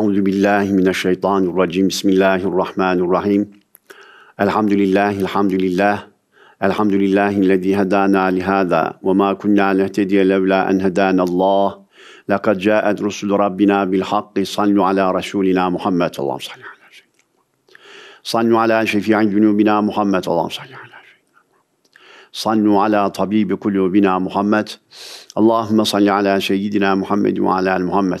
Euzu billahi mineşşeytanirracim. Bismillahirrahmanirrahim. Elhamdülillah, elhamdülillah. Elhamdülillahi'llezî hedâna lihâzâ ve mâ kunnâ nehtediye levlâ en hedânallâh. Lekad câet rusulü rabbina bil hakki sallu ala resulina Muhammed Allah'ım salli ala Sallu ala şefi'i cunubina Muhammed Allah'ım salli ala Sallu ala tabibi kulubina Muhammed. Allahümme salli ala seyyidina Muhammed ve ala Muhammed.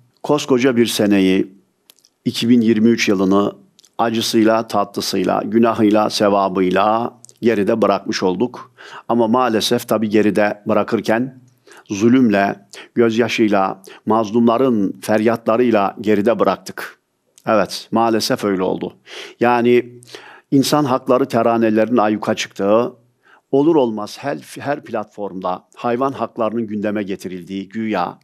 koskoca bir seneyi 2023 yılını acısıyla, tatlısıyla, günahıyla, sevabıyla geride bırakmış olduk. Ama maalesef tabi geride bırakırken zulümle, gözyaşıyla, mazlumların feryatlarıyla geride bıraktık. Evet, maalesef öyle oldu. Yani insan hakları teranelerinin ayyuka çıktığı, olur olmaz her, her platformda hayvan haklarının gündeme getirildiği güya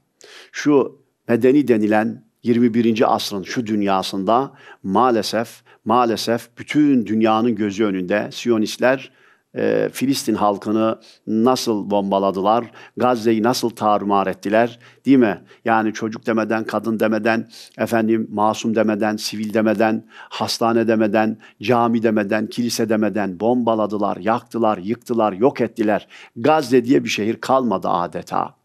şu medeni denilen 21. asrın şu dünyasında maalesef maalesef bütün dünyanın gözü önünde Siyonistler e, Filistin halkını nasıl bombaladılar, Gazze'yi nasıl tarumar ettiler değil mi? Yani çocuk demeden, kadın demeden, efendim masum demeden, sivil demeden, hastane demeden, cami demeden, kilise demeden bombaladılar, yaktılar, yıktılar, yok ettiler. Gazze diye bir şehir kalmadı adeta.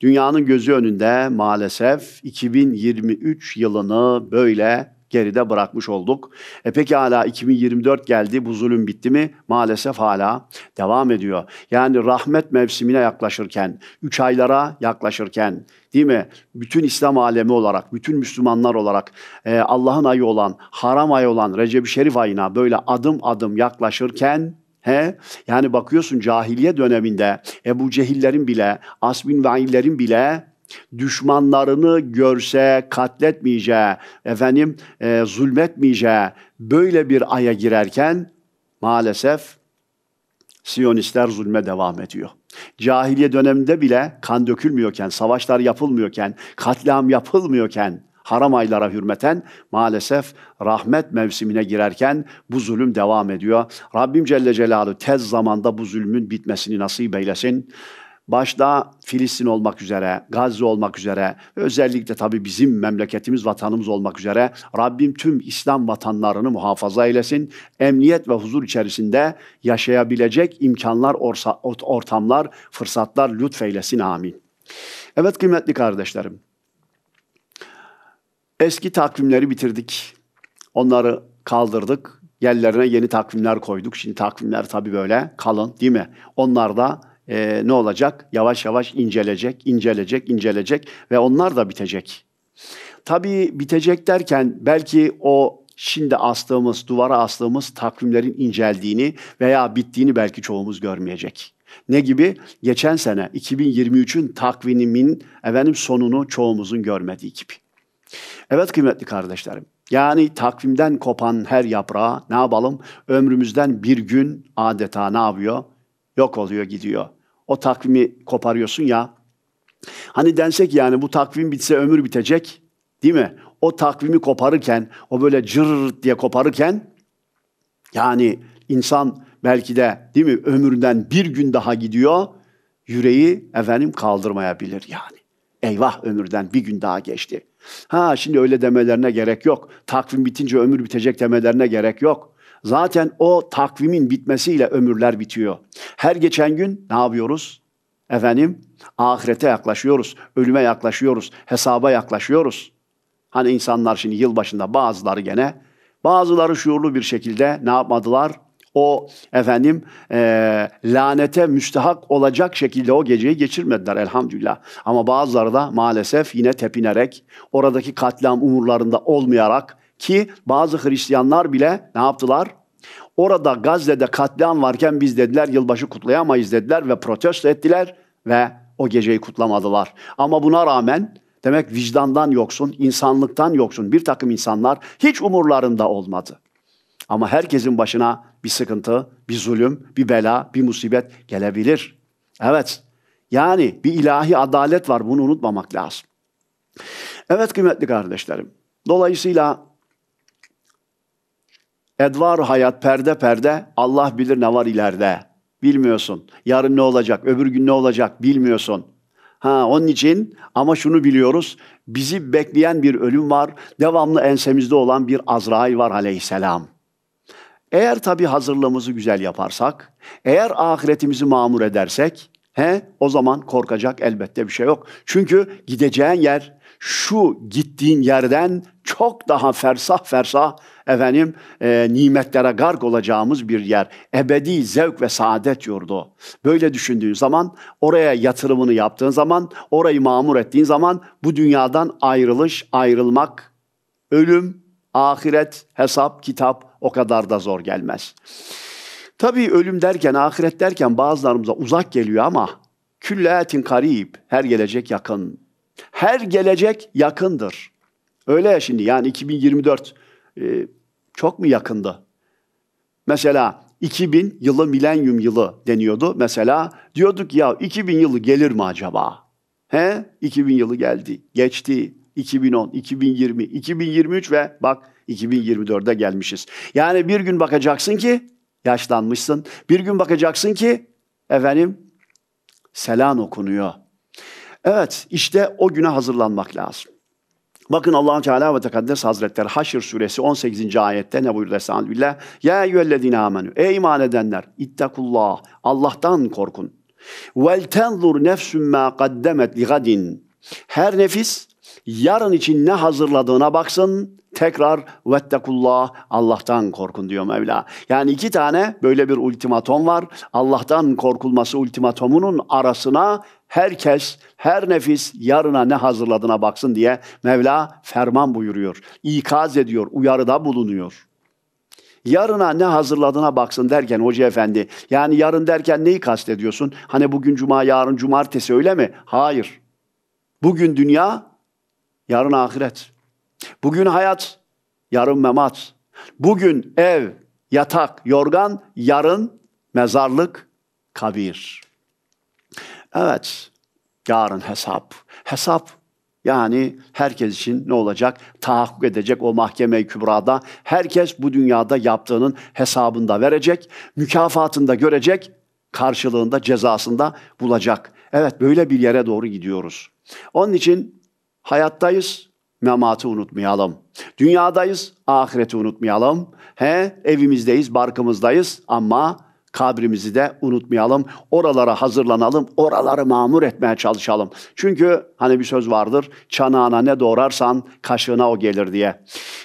Dünyanın gözü önünde maalesef 2023 yılını böyle geride bırakmış olduk. E peki hala 2024 geldi bu zulüm bitti mi? Maalesef hala devam ediyor. Yani rahmet mevsimine yaklaşırken, 3 aylara yaklaşırken değil mi? Bütün İslam alemi olarak, bütün Müslümanlar olarak e, Allah'ın ayı olan, haram ayı olan Recep-i Şerif ayına böyle adım adım yaklaşırken He? Yani bakıyorsun cahiliye döneminde Ebu Cehillerin bile, Asbin Vaillerin bile düşmanlarını görse katletmeyeceği, efendim e, zulmetmeyeceği böyle bir aya girerken maalesef Siyonistler zulme devam ediyor. Cahiliye döneminde bile kan dökülmüyorken, savaşlar yapılmıyorken, katliam yapılmıyorken haram aylara hürmeten maalesef rahmet mevsimine girerken bu zulüm devam ediyor. Rabbim Celle Celalı tez zamanda bu zulmün bitmesini nasip eylesin başta Filistin olmak üzere, Gazze olmak üzere, özellikle tabii bizim memleketimiz, vatanımız olmak üzere Rabbim tüm İslam vatanlarını muhafaza eylesin. Emniyet ve huzur içerisinde yaşayabilecek imkanlar, ortamlar, fırsatlar lütfeylesin. Amin. Evet kıymetli kardeşlerim, Eski takvimleri bitirdik. Onları kaldırdık. Yerlerine yeni takvimler koyduk. Şimdi takvimler tabii böyle kalın değil mi? Onlar da e, ne olacak? Yavaş yavaş incelecek, incelecek, incelecek ve onlar da bitecek. Tabii bitecek derken belki o şimdi astığımız, duvara astığımız takvimlerin inceldiğini veya bittiğini belki çoğumuz görmeyecek. Ne gibi? Geçen sene 2023'ün takvimimin efendim sonunu çoğumuzun görmediği gibi. Evet kıymetli kardeşlerim. Yani takvimden kopan her yaprağa ne yapalım? Ömrümüzden bir gün adeta ne yapıyor? Yok oluyor gidiyor. O takvimi koparıyorsun ya. Hani densek yani bu takvim bitse ömür bitecek değil mi? O takvimi koparırken, o böyle cır diye koparırken yani insan belki de değil mi ömründen bir gün daha gidiyor. Yüreği efendim kaldırmayabilir yani. Eyvah ömürden bir gün daha geçti. Ha şimdi öyle demelerine gerek yok. Takvim bitince ömür bitecek demelerine gerek yok. Zaten o takvimin bitmesiyle ömürler bitiyor. Her geçen gün ne yapıyoruz? Efendim ahirete yaklaşıyoruz, ölüme yaklaşıyoruz, hesaba yaklaşıyoruz. Hani insanlar şimdi yılbaşında bazıları gene, bazıları şuurlu bir şekilde ne yapmadılar? o efendim e, lanete müstehak olacak şekilde o geceyi geçirmediler elhamdülillah. Ama bazıları da maalesef yine tepinerek oradaki katliam umurlarında olmayarak ki bazı Hristiyanlar bile ne yaptılar? Orada Gazze'de katliam varken biz dediler yılbaşı kutlayamayız dediler ve protesto ettiler ve o geceyi kutlamadılar. Ama buna rağmen demek vicdandan yoksun, insanlıktan yoksun bir takım insanlar hiç umurlarında olmadı. Ama herkesin başına bir sıkıntı, bir zulüm, bir bela, bir musibet gelebilir. Evet. Yani bir ilahi adalet var. Bunu unutmamak lazım. Evet kıymetli kardeşlerim. Dolayısıyla edvar hayat perde perde Allah bilir ne var ileride. Bilmiyorsun. Yarın ne olacak, öbür gün ne olacak bilmiyorsun. Ha onun için ama şunu biliyoruz. Bizi bekleyen bir ölüm var. Devamlı ensemizde olan bir Azrail var aleyhisselam. Eğer tabi hazırlığımızı güzel yaparsak, eğer ahiretimizi mamur edersek, he o zaman korkacak elbette bir şey yok. Çünkü gideceğin yer şu gittiğin yerden çok daha fersah fersah efendim e, nimetlere gark olacağımız bir yer. Ebedi zevk ve saadet yurdu. Böyle düşündüğün zaman oraya yatırımını yaptığın zaman orayı mamur ettiğin zaman bu dünyadan ayrılış, ayrılmak, ölüm, ahiret, hesap, kitap o kadar da zor gelmez. Tabii ölüm derken, ahiret derken bazılarımıza uzak geliyor ama külliyetin karib, her gelecek yakın. Her gelecek yakındır. Öyle ya şimdi yani 2024 e, çok mu yakındı? Mesela 2000 yılı milenyum yılı deniyordu. Mesela diyorduk ya 2000 yılı gelir mi acaba? He? 2000 yılı geldi, geçti. 2010, 2020, 2023 ve bak 2024'de gelmişiz. Yani bir gün bakacaksın ki yaşlanmışsın. Bir gün bakacaksın ki efendim selam okunuyor. Evet işte o güne hazırlanmak lazım. Bakın allah Teala ve Tekaddes Hazretleri Haşr suresi 18. ayette ne buyurdu Estağfirullah? Ya eyyühellezine amenü. Ey iman edenler. İttakullah. Allah'tan korkun. Vel tenzur nefsün ma kaddemet li gadin. Her nefis yarın için ne hazırladığına baksın. Tekrar vettekullah Allah'tan korkun diyor Mevla. Yani iki tane böyle bir ultimatom var. Allah'tan korkulması ultimatomunun arasına herkes, her nefis yarına ne hazırladığına baksın diye Mevla ferman buyuruyor. İkaz ediyor, uyarıda bulunuyor. Yarına ne hazırladığına baksın derken hoca efendi, yani yarın derken neyi kastediyorsun? Hani bugün cuma, yarın cumartesi öyle mi? Hayır. Bugün dünya yarın ahiret. Bugün hayat, yarın memat. Bugün ev, yatak, yorgan, yarın mezarlık, kabir. Evet, yarın hesap. Hesap yani herkes için ne olacak? Tahakkuk edecek o mahkeme-i kübrada. Herkes bu dünyada yaptığının hesabında verecek, mükafatında görecek, karşılığında cezasında bulacak. Evet böyle bir yere doğru gidiyoruz. Onun için Hayattayız, mematı unutmayalım. Dünyadayız, ahireti unutmayalım. He, evimizdeyiz, barkımızdayız ama kabrimizi de unutmayalım. Oralara hazırlanalım, oraları mamur etmeye çalışalım. Çünkü hani bir söz vardır, çanağına ne doğrarsan kaşığına o gelir diye.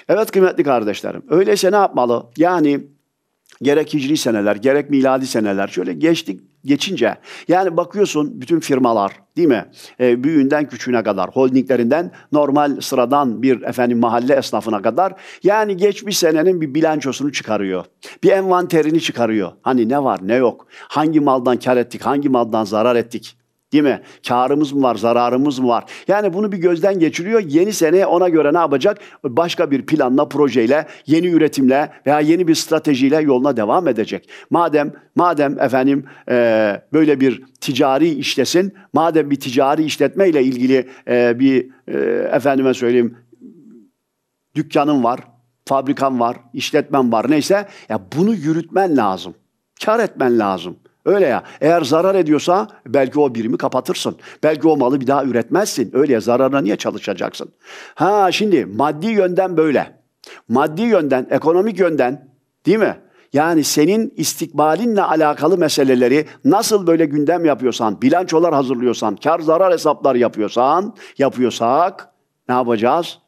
Evet kıymetli kardeşlerim, öyleyse ne yapmalı? Yani gerek hicri seneler, gerek miladi seneler, şöyle geçtik geçince yani bakıyorsun bütün firmalar değil mi? E, büyüğünden küçüğüne kadar, holdinglerinden normal sıradan bir efendim mahalle esnafına kadar yani geçmiş senenin bir bilançosunu çıkarıyor. Bir envanterini çıkarıyor. Hani ne var ne yok? Hangi maldan kar ettik, hangi maldan zarar ettik? Değil mi? Karımız mı var, zararımız mı var? Yani bunu bir gözden geçiriyor. Yeni sene ona göre ne yapacak? Başka bir planla, projeyle, yeni üretimle veya yeni bir stratejiyle yoluna devam edecek. Madem madem efendim e, böyle bir ticari işlesin, madem bir ticari işletmeyle ilgili e, bir e, efendime söyleyeyim dükkanım var, fabrikam var, işletmen var neyse ya bunu yürütmen lazım. Kar etmen lazım. Öyle ya. Eğer zarar ediyorsa belki o birimi kapatırsın. Belki o malı bir daha üretmezsin. Öyle ya zararına niye çalışacaksın? Ha şimdi maddi yönden böyle. Maddi yönden, ekonomik yönden değil mi? Yani senin istikbalinle alakalı meseleleri nasıl böyle gündem yapıyorsan, bilançolar hazırlıyorsan, kar zarar hesaplar yapıyorsan, yapıyorsak ne yapacağız?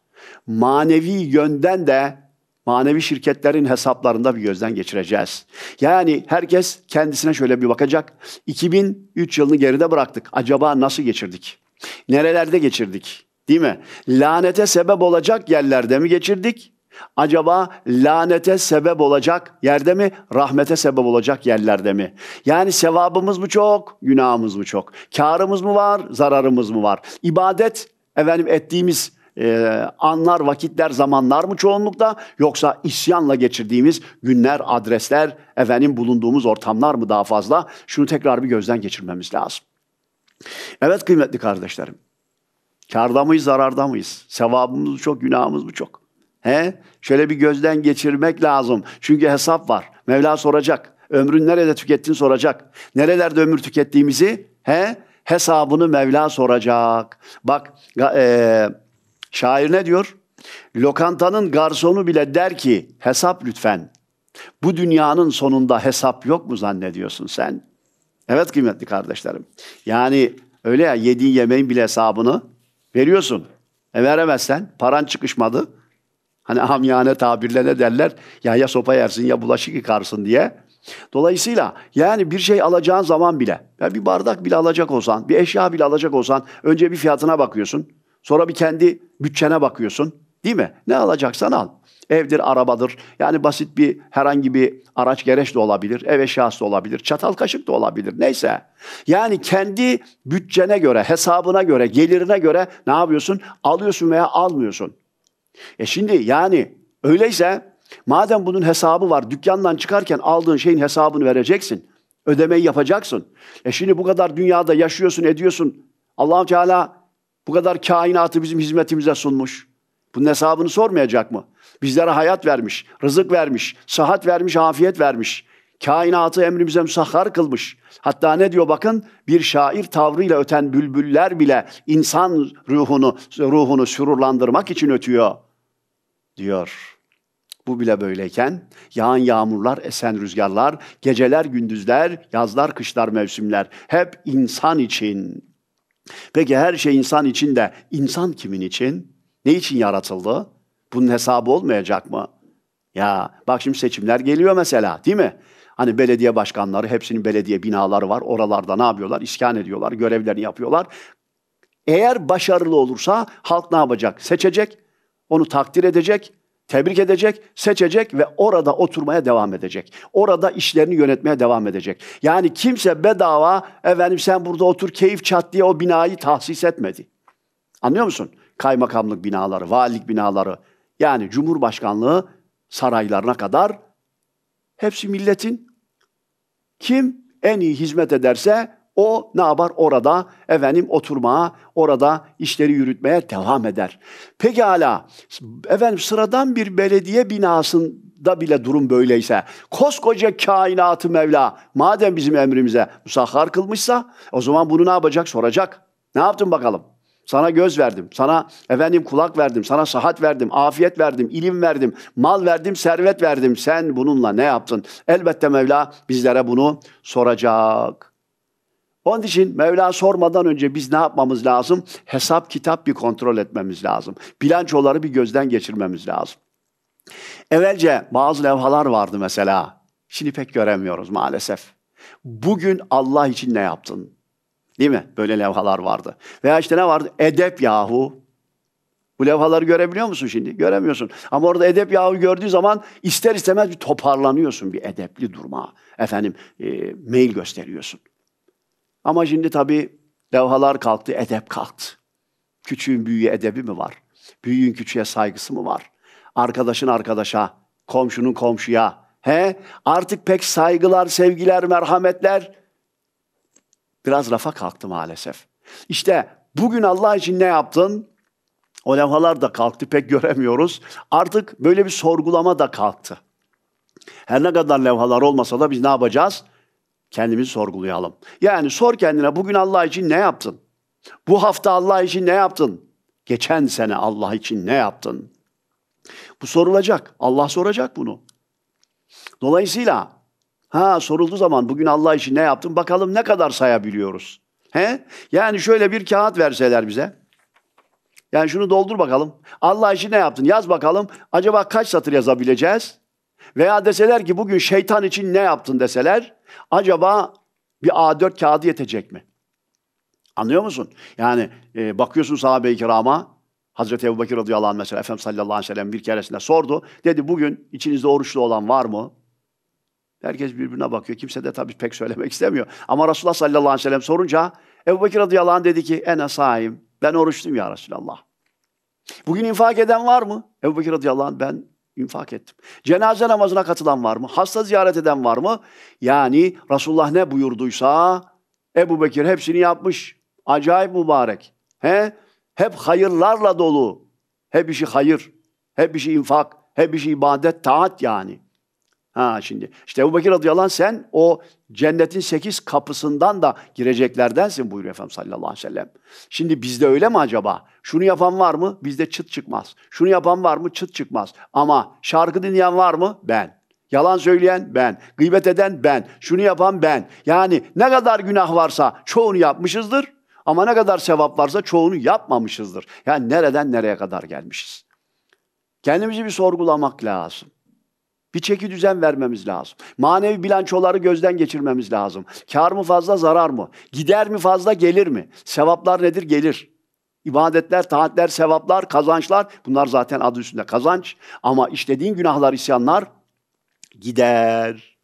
Manevi yönden de manevi şirketlerin hesaplarında bir gözden geçireceğiz. Yani herkes kendisine şöyle bir bakacak. 2003 yılını geride bıraktık. Acaba nasıl geçirdik? Nerelerde geçirdik? Değil mi? Lanete sebep olacak yerlerde mi geçirdik? Acaba lanete sebep olacak yerde mi, rahmete sebep olacak yerlerde mi? Yani sevabımız mı çok, günahımız mı çok? Karımız mı var, zararımız mı var? İbadet efendim ettiğimiz e, anlar, vakitler, zamanlar mı çoğunlukla yoksa isyanla geçirdiğimiz günler, adresler, efendim bulunduğumuz ortamlar mı daha fazla? Şunu tekrar bir gözden geçirmemiz lazım. Evet kıymetli kardeşlerim. Karda mıyız, zararda mıyız? Sevabımız mı çok, günahımız mı çok? He? Şöyle bir gözden geçirmek lazım. Çünkü hesap var. Mevla soracak. Ömrün nerede tükettiğini soracak. Nerelerde ömür tükettiğimizi he? hesabını Mevla soracak. Bak e, Şair ne diyor? Lokantanın garsonu bile der ki hesap lütfen. Bu dünyanın sonunda hesap yok mu zannediyorsun sen? Evet kıymetli kardeşlerim. Yani öyle ya yediğin yemeğin bile hesabını veriyorsun. E veremezsen paran çıkışmadı. Hani amyane tabirle ne derler? Ya ya sopa yersin ya bulaşık yıkarsın diye. Dolayısıyla yani bir şey alacağın zaman bile, ya bir bardak bile alacak olsan, bir eşya bile alacak olsan önce bir fiyatına bakıyorsun. Sonra bir kendi bütçene bakıyorsun. Değil mi? Ne alacaksan al. Evdir, arabadır. Yani basit bir herhangi bir araç gereç de olabilir. Ev eşyası da olabilir. Çatal kaşık da olabilir. Neyse. Yani kendi bütçene göre, hesabına göre, gelirine göre ne yapıyorsun? Alıyorsun veya almıyorsun. E şimdi yani öyleyse madem bunun hesabı var dükkandan çıkarken aldığın şeyin hesabını vereceksin. Ödemeyi yapacaksın. E şimdi bu kadar dünyada yaşıyorsun, ediyorsun. allah Teala bu kadar kainatı bizim hizmetimize sunmuş. Bunun hesabını sormayacak mı? Bizlere hayat vermiş, rızık vermiş, sahat vermiş, afiyet vermiş. Kainatı emrimize müsahhar kılmış. Hatta ne diyor bakın bir şair tavrıyla öten bülbüller bile insan ruhunu ruhunu sürurlandırmak için ötüyor diyor. Bu bile böyleyken yağan yağmurlar, esen rüzgarlar, geceler, gündüzler, yazlar, kışlar, mevsimler hep insan için Peki her şey insan için de insan kimin için? Ne için yaratıldı? Bunun hesabı olmayacak mı? Ya bak şimdi seçimler geliyor mesela değil mi? Hani belediye başkanları, hepsinin belediye binaları var. Oralarda ne yapıyorlar? İskan ediyorlar, görevlerini yapıyorlar. Eğer başarılı olursa halk ne yapacak? Seçecek, onu takdir edecek, tebrik edecek, seçecek ve orada oturmaya devam edecek. Orada işlerini yönetmeye devam edecek. Yani kimse bedava efendim sen burada otur keyif çat diye o binayı tahsis etmedi. Anlıyor musun? Kaymakamlık binaları, valilik binaları yani Cumhurbaşkanlığı saraylarına kadar hepsi milletin kim en iyi hizmet ederse o ne yapar? Orada efendim oturmaya, orada işleri yürütmeye devam eder. Peki hala efendim sıradan bir belediye binasında bile durum böyleyse, koskoca kainatı Mevla madem bizim emrimize musahhar kılmışsa o zaman bunu ne yapacak? Soracak. Ne yaptın bakalım? Sana göz verdim, sana efendim kulak verdim, sana sahat verdim, afiyet verdim, ilim verdim, mal verdim, servet verdim. Sen bununla ne yaptın? Elbette Mevla bizlere bunu soracak. Onun için Mevla sormadan önce biz ne yapmamız lazım? Hesap kitap bir kontrol etmemiz lazım. Bilançoları bir gözden geçirmemiz lazım. Evvelce bazı levhalar vardı mesela. Şimdi pek göremiyoruz maalesef. Bugün Allah için ne yaptın? Değil mi? Böyle levhalar vardı. Veya işte ne vardı? Edep yahu. Bu levhaları görebiliyor musun şimdi? Göremiyorsun. Ama orada edep yahu gördüğü zaman ister istemez bir toparlanıyorsun bir edepli durma. Efendim e, mail gösteriyorsun. Ama şimdi tabii levhalar kalktı, edep kalktı. Küçüğün büyüğe edebi mi var? Büyüğün küçüğe saygısı mı var? Arkadaşın arkadaşa, komşunun komşuya. He? Artık pek saygılar, sevgiler, merhametler biraz rafa kalktı maalesef. İşte bugün Allah için ne yaptın? O levhalar da kalktı pek göremiyoruz. Artık böyle bir sorgulama da kalktı. Her ne kadar levhalar olmasa da biz ne yapacağız? Kendimizi sorgulayalım. Yani sor kendine bugün Allah için ne yaptın? Bu hafta Allah için ne yaptın? Geçen sene Allah için ne yaptın? Bu sorulacak. Allah soracak bunu. Dolayısıyla ha soruldu zaman bugün Allah için ne yaptın? Bakalım ne kadar sayabiliyoruz. He? Yani şöyle bir kağıt verseler bize. Yani şunu doldur bakalım. Allah için ne yaptın? Yaz bakalım. Acaba kaç satır yazabileceğiz? Veya deseler ki bugün şeytan için ne yaptın deseler acaba bir A4 kağıdı yetecek mi? Anlıyor musun? Yani e, bakıyorsun sahabe-i kirama Hazreti Ebu Bekir radıyallahu anh mesela Efendimiz sallallahu aleyhi ve sellem bir keresinde sordu. Dedi bugün içinizde oruçlu olan var mı? Herkes birbirine bakıyor. Kimse de tabii pek söylemek istemiyor. Ama Resulullah sallallahu aleyhi ve sellem sorunca Ebu Bekir radıyallahu anh dedi ki ene sahim ben oruçluyum ya Resulallah. Bugün infak eden var mı? Ebu Bekir radıyallahu anh ben İnfak ettim. Cenaze namazına katılan var mı? Hasta ziyaret eden var mı? Yani Resulullah ne buyurduysa Ebu Bekir hepsini yapmış. Acayip mübarek. He? Hep hayırlarla dolu. Hep işi hayır. Hep işi infak. Hep işi ibadet, taat yani. Ha şimdi işte Ebu Bekir radıyallahu anh sen o cennetin sekiz kapısından da gireceklerdensin buyuruyor Efendim sallallahu aleyhi ve sellem. Şimdi bizde öyle mi acaba? Şunu yapan var mı? Bizde çıt çıkmaz. Şunu yapan var mı? Çıt çıkmaz. Ama şarkı dinleyen var mı? Ben. Yalan söyleyen ben, gıybet eden ben, şunu yapan ben. Yani ne kadar günah varsa çoğunu yapmışızdır ama ne kadar sevap varsa çoğunu yapmamışızdır. Yani nereden nereye kadar gelmişiz? Kendimizi bir sorgulamak lazım. Bir çeki düzen vermemiz lazım. Manevi bilançoları gözden geçirmemiz lazım. Kar mı fazla, zarar mı? Gider mi fazla, gelir mi? Sevaplar nedir? Gelir. İbadetler, taatler, sevaplar, kazançlar bunlar zaten adı üstünde kazanç. Ama işlediğin günahlar, isyanlar gider.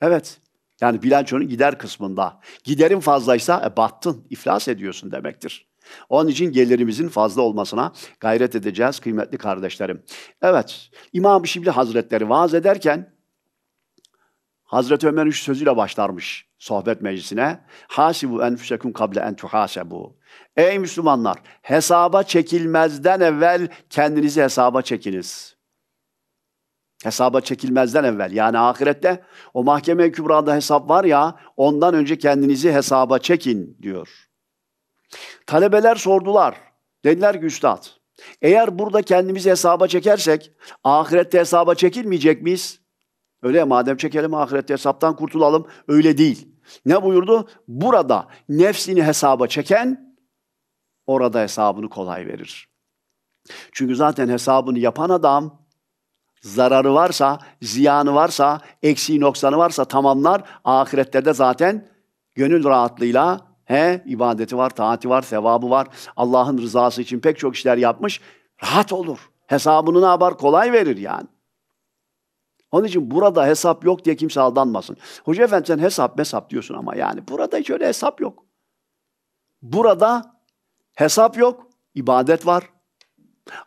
Evet. Yani bilançonun gider kısmında. Giderin fazlaysa e, battın, iflas ediyorsun demektir. Onun için gelirimizin fazla olmasına gayret edeceğiz kıymetli kardeşlerim. Evet, i̇mam Şibli Hazretleri vaaz ederken Hazreti Ömer'in şu sözüyle başlarmış sohbet meclisine. Hasibu enfusekum kable en tuhasebu. Ey Müslümanlar, hesaba çekilmezden evvel kendinizi hesaba çekiniz. Hesaba çekilmezden evvel yani ahirette o mahkeme kübrada hesap var ya ondan önce kendinizi hesaba çekin diyor. Talebeler sordular. Dediler ki üstad, eğer burada kendimizi hesaba çekersek ahirette hesaba çekilmeyecek miyiz? Öyle ya madem çekelim ahirette hesaptan kurtulalım. Öyle değil. Ne buyurdu? Burada nefsini hesaba çeken orada hesabını kolay verir. Çünkü zaten hesabını yapan adam zararı varsa, ziyanı varsa, eksiği noksanı varsa tamamlar. Ahirette de zaten gönül rahatlığıyla He, ibadeti var, taati var, sevabı var. Allah'ın rızası için pek çok işler yapmış. Rahat olur. Hesabını ne yapar? Kolay verir yani. Onun için burada hesap yok diye kimse aldanmasın. Hoca efendi sen hesap mesap diyorsun ama yani burada hiç öyle hesap yok. Burada hesap yok, ibadet var.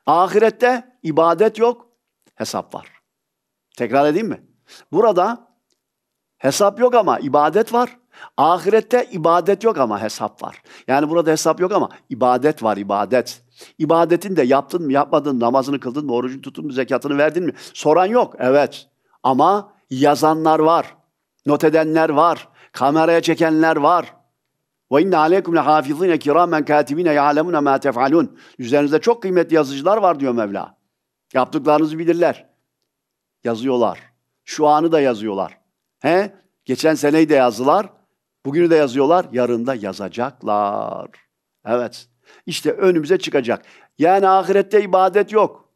Ahirette ibadet yok, hesap var. Tekrar edeyim mi? Burada hesap yok ama ibadet var. Ahirette ibadet yok ama hesap var. Yani burada hesap yok ama ibadet var ibadet. İbadetin de yaptın mı yapmadın mı, namazını kıldın mı, orucunu tuttun mu, zekatını verdin mi? Soran yok evet. Ama yazanlar var. Not edenler var. Kameraya çekenler var. Ve inne aleykum lehafizine kiramen katibine ya'lemune ma tef'alun. Üzerinizde çok kıymetli yazıcılar var diyor Mevla. Yaptıklarınızı bilirler. Yazıyorlar. Şu anı da yazıyorlar. He? Geçen seneyi de yazdılar. Bugünü de yazıyorlar, yarın da yazacaklar. Evet. işte önümüze çıkacak. Yani ahirette ibadet yok.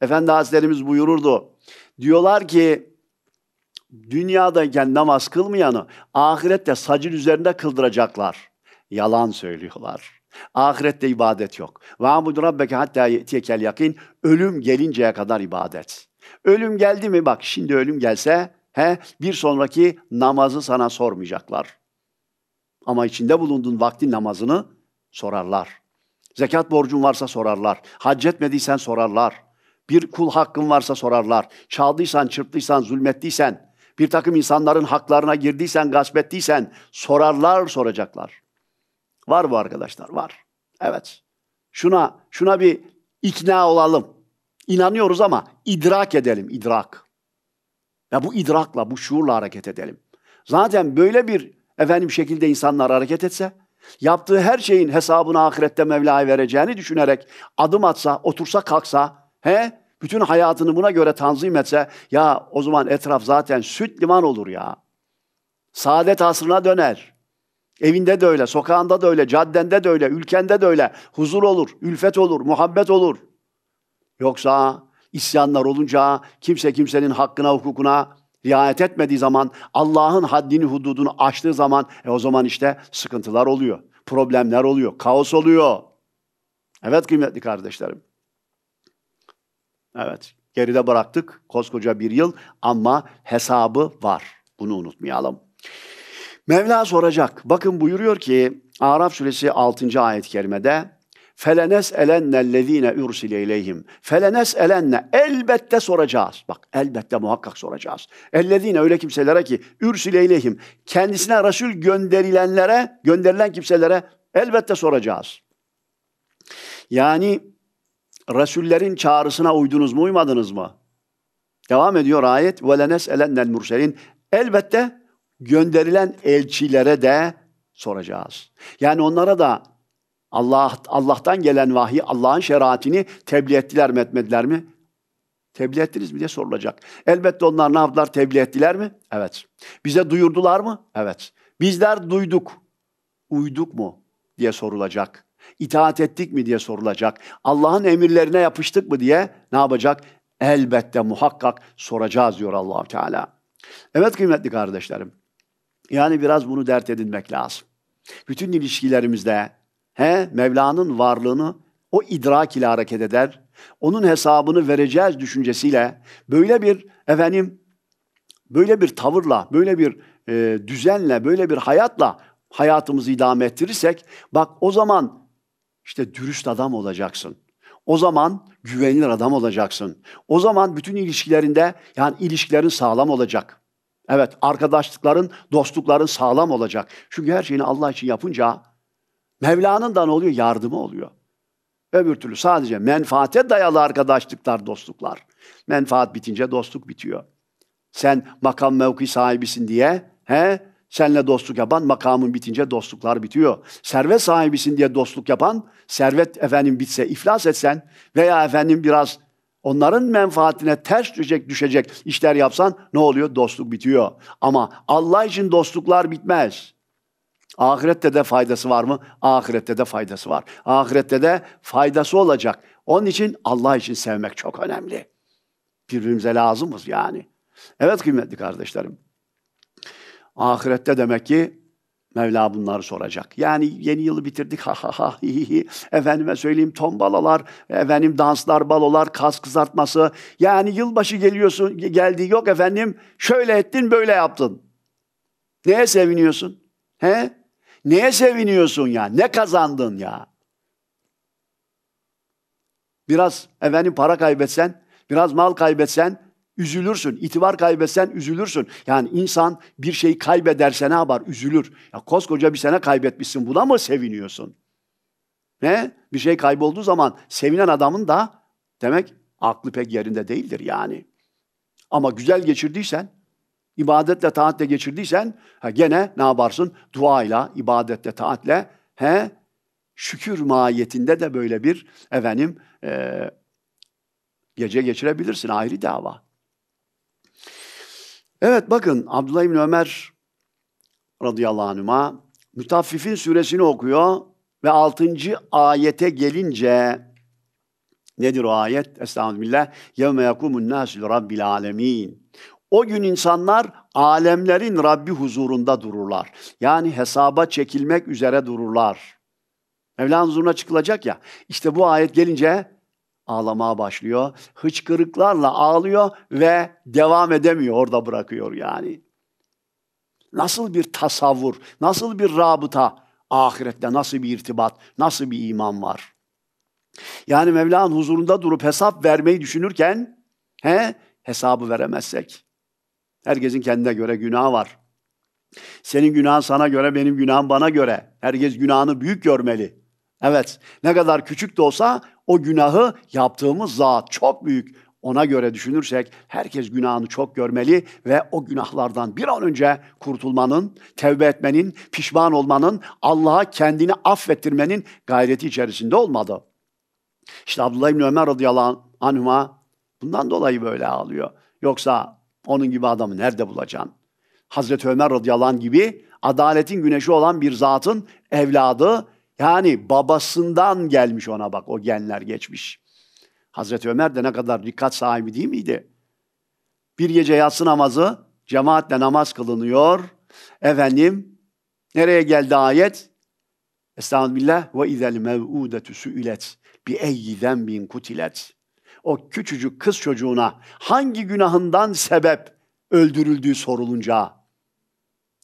Efendi Hazretlerimiz buyururdu. Diyorlar ki dünyadayken namaz kılmayanı ahirette sacil üzerinde kıldıracaklar. Yalan söylüyorlar. Ahirette ibadet yok. Vâbud rabbeke hatta yetiyekel yakin. Ölüm gelinceye kadar ibadet. Ölüm geldi mi? Bak şimdi ölüm gelse He, bir sonraki namazı sana sormayacaklar. Ama içinde bulunduğun vaktin namazını sorarlar. Zekat borcun varsa sorarlar. Hac etmediysen sorarlar. Bir kul hakkın varsa sorarlar. Çaldıysan, çırptıysan, zulmettiysen, bir takım insanların haklarına girdiysen, gasp ettiysen sorarlar, soracaklar. Var bu arkadaşlar, var. Evet. Şuna, şuna bir ikna olalım. İnanıyoruz ama idrak edelim, idrak. Ve bu idrakla, bu şuurla hareket edelim. Zaten böyle bir efendim şekilde insanlar hareket etse, yaptığı her şeyin hesabını ahirette Mevla'ya vereceğini düşünerek adım atsa, otursa kalksa, he? Bütün hayatını buna göre tanzim etse, ya o zaman etraf zaten süt liman olur ya. Saadet asrına döner. Evinde de öyle, sokağında da öyle, caddende de öyle, ülkende de öyle. Huzur olur, ülfet olur, muhabbet olur. Yoksa isyanlar olunca kimse kimsenin hakkına, hukukuna riayet etmediği zaman, Allah'ın haddini, hududunu aştığı zaman e o zaman işte sıkıntılar oluyor, problemler oluyor, kaos oluyor. Evet kıymetli kardeşlerim. Evet, geride bıraktık koskoca bir yıl ama hesabı var. Bunu unutmayalım. Mevla soracak. Bakın buyuruyor ki Araf suresi 6. ayet-i kerimede Felenes elenne lezine ürsile ileyhim. Felenes elenne elbette soracağız. Bak elbette muhakkak soracağız. Ellezine öyle kimselere ki ürsile ileyhim. Kendisine Resul gönderilenlere, gönderilen kimselere elbette soracağız. Yani Resullerin çağrısına uydunuz mu uymadınız mı? Devam ediyor ayet. Ve lenes elennel murselin. Elbette gönderilen elçilere de soracağız. Yani onlara da Allah Allah'tan gelen vahiy, Allah'ın şeriatini tebliğ ettiler mi etmediler mi? Tebliğ ettiniz mi diye sorulacak. Elbette onlar ne yaptılar? Tebliğ ettiler mi? Evet. Bize duyurdular mı? Evet. Bizler duyduk. Uyduk mu diye sorulacak. İtaat ettik mi diye sorulacak. Allah'ın emirlerine yapıştık mı diye ne yapacak? Elbette muhakkak soracağız diyor allah Teala. Evet kıymetli kardeşlerim. Yani biraz bunu dert edinmek lazım. Bütün ilişkilerimizde, He, Mevla'nın varlığını o idrak ile hareket eder. Onun hesabını vereceğiz düşüncesiyle böyle bir efendim böyle bir tavırla, böyle bir e, düzenle, böyle bir hayatla hayatımızı idame ettirirsek bak o zaman işte dürüst adam olacaksın. O zaman güvenilir adam olacaksın. O zaman bütün ilişkilerinde yani ilişkilerin sağlam olacak. Evet arkadaşlıkların, dostlukların sağlam olacak. Çünkü her şeyini Allah için yapınca Mevla'nın da ne oluyor? Yardımı oluyor. Öbür türlü sadece menfaate dayalı arkadaşlıklar, dostluklar. Menfaat bitince dostluk bitiyor. Sen makam mevki sahibisin diye he? Senle dostluk yapan makamın bitince dostluklar bitiyor. Servet sahibisin diye dostluk yapan servet efendim bitse iflas etsen veya efendim biraz onların menfaatine ters düşecek düşecek işler yapsan ne oluyor? Dostluk bitiyor. Ama Allah için dostluklar bitmez. Ahirette de faydası var mı? Ahirette de faydası var. Ahirette de faydası olacak. Onun için Allah için sevmek çok önemli. Birbirimize lazımız yani. Evet kıymetli kardeşlerim. Ahirette demek ki Mevla bunları soracak. Yani yeni yılı bitirdik ha ha ha hi Efendime söyleyeyim tombalalar, efendim danslar, balolar, kas kızartması. Yani yılbaşı geliyorsun, geldi yok efendim şöyle ettin böyle yaptın. Neye seviniyorsun? He? Neye seviniyorsun ya? Ne kazandın ya? Biraz efendim para kaybetsen, biraz mal kaybetsen üzülürsün. İtibar kaybetsen üzülürsün. Yani insan bir şey kaybederse ne yapar? Üzülür. Ya koskoca bir sene kaybetmişsin. Buna mı seviniyorsun? Ne? Bir şey kaybolduğu zaman sevinen adamın da demek aklı pek yerinde değildir yani. Ama güzel geçirdiysen ibadetle taatle geçirdiysen ha gene ne yaparsın? Duayla, ibadetle, taatle he şükür mahiyetinde de böyle bir efendim e, gece geçirebilirsin. Ayrı dava. Evet bakın Abdullah İbni Ömer radıyallahu anhüma Mütaffifin suresini okuyor ve 6. ayete gelince nedir o ayet? Estağfirullah. Yevme yekumun nasu rabbil alemin. O gün insanlar alemlerin Rabbi huzurunda dururlar. Yani hesaba çekilmek üzere dururlar. Mevla'nın huzuruna çıkılacak ya. İşte bu ayet gelince ağlamaya başlıyor. Hıçkırıklarla ağlıyor ve devam edemiyor. Orada bırakıyor yani. Nasıl bir tasavvur, nasıl bir rabıta, ahirette nasıl bir irtibat, nasıl bir iman var? Yani Mevla'nın huzurunda durup hesap vermeyi düşünürken he, hesabı veremezsek, Herkesin kendine göre günahı var. Senin günahın sana göre, benim günahım bana göre. Herkes günahını büyük görmeli. Evet, ne kadar küçük de olsa o günahı yaptığımız zat çok büyük. Ona göre düşünürsek herkes günahını çok görmeli ve o günahlardan bir an önce kurtulmanın, tevbe etmenin, pişman olmanın, Allah'a kendini affettirmenin gayreti içerisinde olmadı. İşte Abdullah İbni Ömer radıyallahu anhuma bundan dolayı böyle ağlıyor. Yoksa onun gibi adamı nerede bulacaksın? Hazreti Ömer radıyallahu anh gibi adaletin güneşi olan bir zatın evladı yani babasından gelmiş ona bak o genler geçmiş. Hazreti Ömer de ne kadar dikkat sahibi değil miydi? Bir gece yatsı namazı cemaatle namaz kılınıyor. Efendim nereye geldi ayet? Estağfirullah ve izel mev'udetü su'ilet bi eyyi bin kutilet o küçücük kız çocuğuna hangi günahından sebep öldürüldüğü sorulunca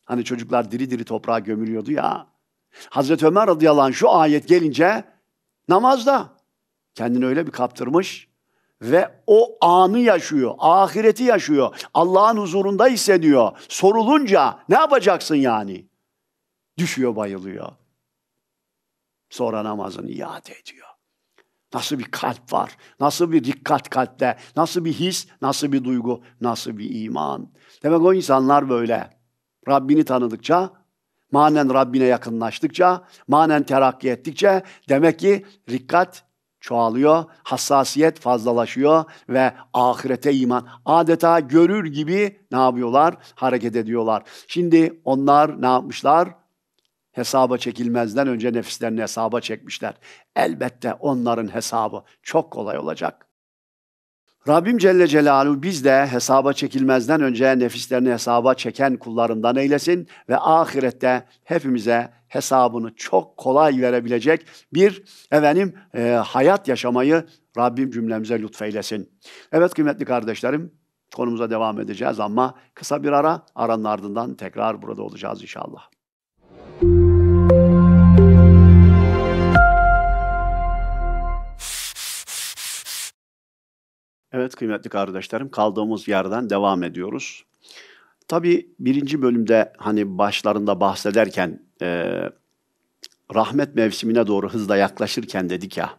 hani çocuklar diri diri toprağa gömülüyordu ya. Hazreti Ömer radıyallahu anh şu ayet gelince namazda kendini öyle bir kaptırmış ve o anı yaşıyor, ahireti yaşıyor. Allah'ın huzurunda hissediyor. Sorulunca ne yapacaksın yani? Düşüyor, bayılıyor. Sonra namazını iade ediyor. Nasıl bir kalp var? Nasıl bir dikkat kalpte? Nasıl bir his? Nasıl bir duygu? Nasıl bir iman? Demek o insanlar böyle. Rabbini tanıdıkça, manen Rabbine yakınlaştıkça, manen terakki ettikçe demek ki dikkat çoğalıyor, hassasiyet fazlalaşıyor ve ahirete iman adeta görür gibi ne yapıyorlar? Hareket ediyorlar. Şimdi onlar ne yapmışlar? hesaba çekilmezden önce nefislerini hesaba çekmişler. Elbette onların hesabı çok kolay olacak. Rabbim Celle Celaluhu biz de hesaba çekilmezden önce nefislerini hesaba çeken kullarından eylesin ve ahirette hepimize hesabını çok kolay verebilecek bir efendim e, hayat yaşamayı Rabbim cümlemize lütfeylesin. Evet kıymetli kardeşlerim konumuza devam edeceğiz ama kısa bir ara aranın ardından tekrar burada olacağız inşallah. Evet kıymetli kardeşlerim kaldığımız yerden devam ediyoruz. Tabi birinci bölümde hani başlarında bahsederken e, rahmet mevsimine doğru hızla yaklaşırken dedik ya.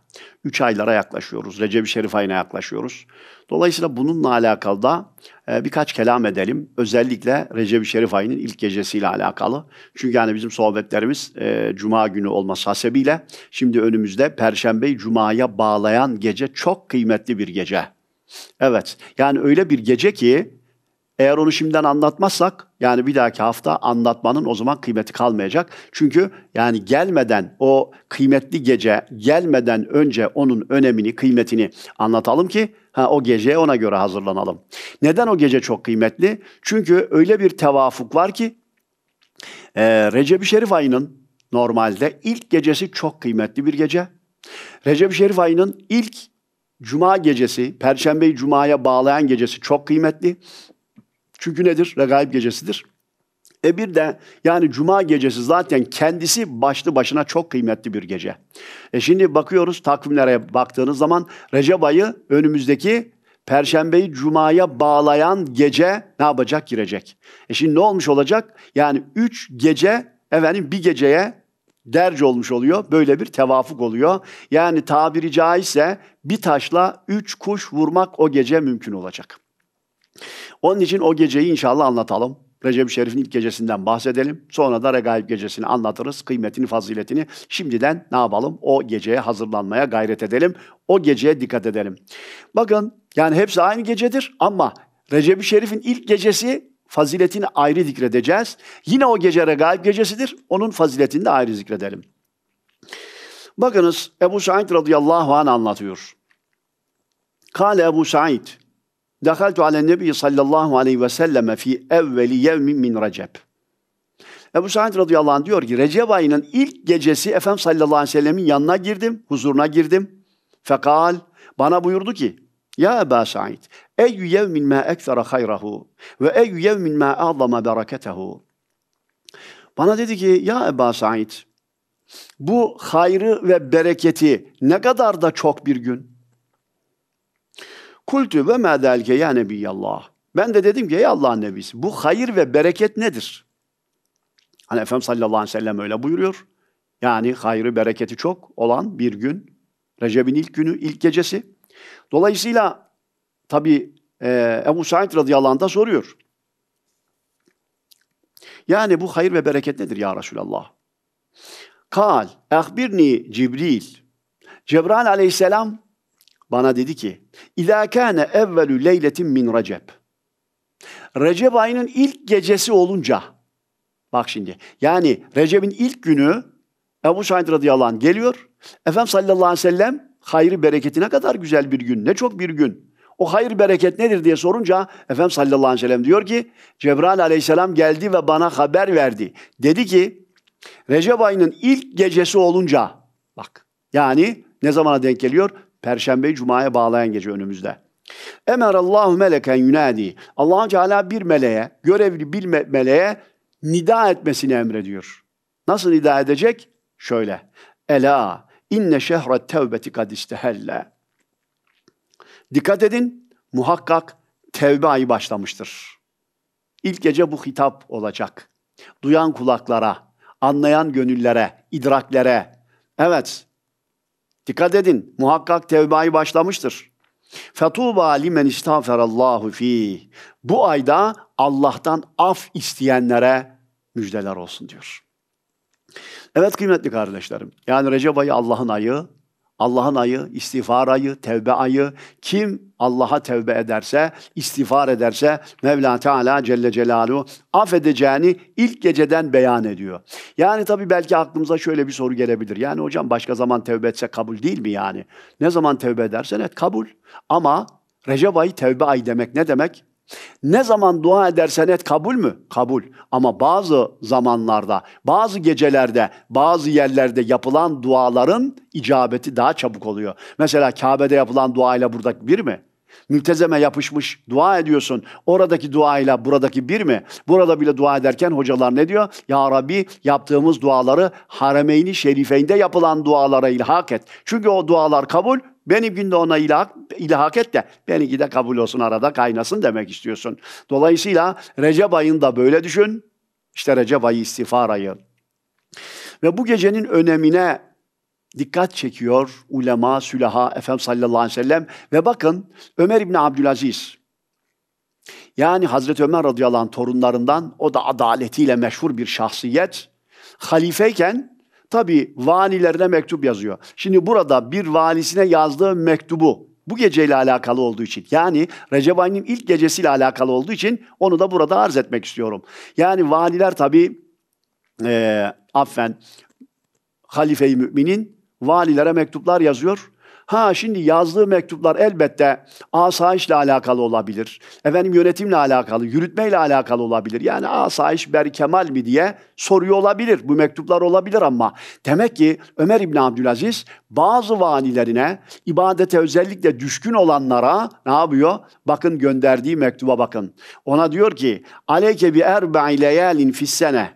Üç aylara yaklaşıyoruz. Recep-i Şerif ayına yaklaşıyoruz. Dolayısıyla bununla alakalı da e, birkaç kelam edelim. Özellikle Recep-i Şerif ayının ilk gecesiyle alakalı. Çünkü yani bizim sohbetlerimiz e, Cuma günü olması hasebiyle şimdi önümüzde Perşembe'yi Cuma'ya bağlayan gece çok kıymetli bir gece. Evet. Yani öyle bir gece ki eğer onu şimdiden anlatmazsak yani bir dahaki hafta anlatmanın o zaman kıymeti kalmayacak. Çünkü yani gelmeden o kıymetli gece gelmeden önce onun önemini, kıymetini anlatalım ki ha, o geceye ona göre hazırlanalım. Neden o gece çok kıymetli? Çünkü öyle bir tevafuk var ki e, Recep-i Şerif ayının normalde ilk gecesi çok kıymetli bir gece. Recep-i Şerif ayının ilk Cuma gecesi, Perşembeyi Cuma'ya bağlayan gecesi çok kıymetli. Çünkü nedir? Regaib gecesidir. E bir de yani cuma gecesi zaten kendisi başlı başına çok kıymetli bir gece. E şimdi bakıyoruz takvimlere baktığınız zaman Recep ayı önümüzdeki Perşembeyi Cuma'ya bağlayan gece ne yapacak girecek. E şimdi ne olmuş olacak? Yani üç gece efendim bir geceye derc olmuş oluyor. Böyle bir tevafuk oluyor. Yani tabiri caizse bir taşla üç kuş vurmak o gece mümkün olacak. Onun için o geceyi inşallah anlatalım. recep Şerif'in ilk gecesinden bahsedelim. Sonra da Regaib gecesini anlatırız. Kıymetini, faziletini şimdiden ne yapalım? O geceye hazırlanmaya gayret edelim. O geceye dikkat edelim. Bakın yani hepsi aynı gecedir ama Recep-i Şerif'in ilk gecesi faziletini ayrı zikredeceğiz. Yine o gece regaib gecesidir. Onun faziletini de ayrı zikredelim. Bakınız Ebu Said radıyallahu anh anlatıyor. Kale Ebu Said, Dekaltu ale nebi sallallahu aleyhi ve selleme fi evveli yevmi min recep. Ebu Said radıyallahu anh diyor ki Recep ayının ilk gecesi Efendimiz sallallahu aleyhi ve sellemin yanına girdim, huzuruna girdim. Fekal bana buyurdu ki ya Ebu Said Eyyü yevmin ma eksara hayrahu ve eyyü yevmin ma azama bereketehu. Bana dedi ki ya Eba Said bu hayrı ve bereketi ne kadar da çok bir gün. Kultu ve ma delke ya Nebiyallah. Ben de dedim ki ey Allah'ın nebisi bu hayır ve bereket nedir? Hani Efendimiz sallallahu aleyhi ve sellem öyle buyuruyor. Yani hayrı bereketi çok olan bir gün. Recep'in ilk günü, ilk gecesi. Dolayısıyla tabi e, Ebu Said radıyallahu anh da soruyor. Yani bu hayır ve bereket nedir ya Resulallah? Kal, ehbirni Cibril. Cebrail aleyhisselam bana dedi ki, İlâ kâne evvelü leyletin min recep. Recep ayının ilk gecesi olunca, bak şimdi, yani Recep'in ilk günü Ebu Said radıyallahu anh geliyor. Efendim sallallahu aleyhi ve sellem hayrı bereketine kadar güzel bir gün, ne çok bir gün. O hayır bereket nedir diye sorunca Efendimiz sallallahu aleyhi ve sellem diyor ki Cebrail aleyhisselam geldi ve bana haber verdi. Dedi ki Recep ayının ilk gecesi olunca bak yani ne zamana denk geliyor? perşembe Cuma'ya bağlayan gece önümüzde. Emerallahu meleken yunadi. allah Teala bir meleğe, görevli bir meleğe nida etmesini emrediyor. Nasıl nida edecek? Şöyle. Ela inne şehre tevbeti kad istehelle. Dikkat edin muhakkak tevbe ayı başlamıştır. İlk gece bu hitap olacak. Duyan kulaklara, anlayan gönüllere, idraklere. Evet, dikkat edin muhakkak tevbe ayı başlamıştır. Fetuba limen istağferallahu fi. Bu ayda Allah'tan af isteyenlere müjdeler olsun diyor. Evet kıymetli kardeşlerim. Yani Recep ayı Allah'ın ayı, Allah'ın ayı, istiğfar ayı, tevbe ayı. Kim Allah'a tevbe ederse, istiğfar ederse Mevla Teala Celle Celaluhu affedeceğini ilk geceden beyan ediyor. Yani tabi belki aklımıza şöyle bir soru gelebilir. Yani hocam başka zaman tevbe etse kabul değil mi yani? Ne zaman tevbe edersen et kabul. Ama Recep ayı tevbe ayı demek ne demek? Ne zaman dua edersen et kabul mü? Kabul. Ama bazı zamanlarda, bazı gecelerde, bazı yerlerde yapılan duaların icabeti daha çabuk oluyor. Mesela Kabe'de yapılan duayla buradaki bir mi? Mültezeme yapışmış dua ediyorsun. Oradaki duayla buradaki bir mi? Burada bile dua ederken hocalar ne diyor? Ya Rabbi yaptığımız duaları Harameyni Şerife'inde yapılan dualara ilhak et. Çünkü o dualar kabul, benim günde ona ilhak, ilhak et de benimki de kabul olsun arada kaynasın demek istiyorsun. Dolayısıyla Recep ayını da böyle düşün. İşte Recep ayı istiğfar ayı. Ve bu gecenin önemine dikkat çekiyor ulema, sülaha, Efendimiz sallallahu aleyhi ve sellem. Ve bakın Ömer İbni Abdülaziz. Yani Hazreti Ömer radıyallahu anh torunlarından o da adaletiyle meşhur bir şahsiyet. Halifeyken Tabii valilerine mektup yazıyor. Şimdi burada bir valisine yazdığı mektubu bu geceyle alakalı olduğu için yani Recep ayının ilk gecesiyle alakalı olduğu için onu da burada arz etmek istiyorum. Yani valiler tabii e, affen halife-i müminin valilere mektuplar yazıyor Ha şimdi yazdığı mektuplar elbette asayişle alakalı olabilir. Efendim yönetimle alakalı, yürütmeyle alakalı olabilir. Yani asayiş berkemal mi diye soruyor olabilir. Bu mektuplar olabilir ama demek ki Ömer İbni Abdülaziz bazı valilerine, ibadete özellikle düşkün olanlara ne yapıyor? Bakın gönderdiği mektuba bakın. Ona diyor ki aleyke bi erba'i leyalin fissene.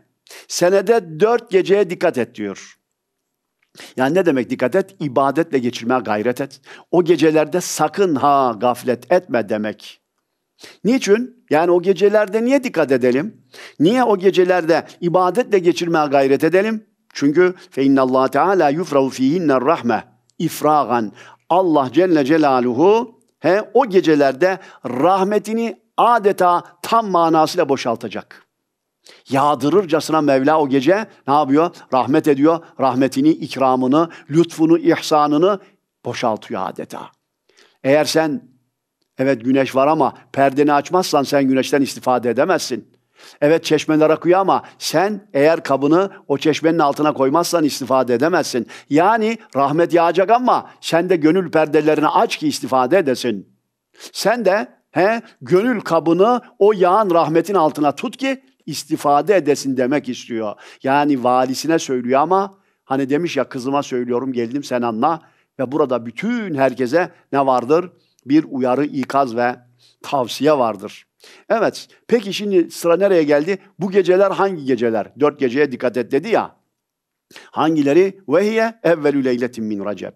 Senede dört geceye dikkat et diyor. Yani ne demek dikkat et? İbadetle geçirmeye gayret et. O gecelerde sakın ha gaflet etme demek. Niçin? Yani o gecelerde niye dikkat edelim? Niye o gecelerde ibadetle geçirmeye gayret edelim? Çünkü fe innallaha teala yufrahu fihinne rahme ifragan. Allah Celle Celaluhu he, o gecelerde rahmetini adeta tam manasıyla boşaltacak. Yağdırırcasına Mevla o gece ne yapıyor? Rahmet ediyor. Rahmetini, ikramını, lütfunu, ihsanını boşaltıyor adeta. Eğer sen evet güneş var ama perdeni açmazsan sen güneşten istifade edemezsin. Evet çeşmeler akıyor ama sen eğer kabını o çeşmenin altına koymazsan istifade edemezsin. Yani rahmet yağacak ama sen de gönül perdelerini aç ki istifade edesin. Sen de he gönül kabını o yağan rahmetin altına tut ki istifade edesin demek istiyor. Yani valisine söylüyor ama hani demiş ya kızıma söylüyorum geldim sen anla. Ve burada bütün herkese ne vardır? Bir uyarı, ikaz ve tavsiye vardır. Evet, peki şimdi sıra nereye geldi? Bu geceler hangi geceler? Dört geceye dikkat et dedi ya. Hangileri? Vehiye evvelü leyletin min recep.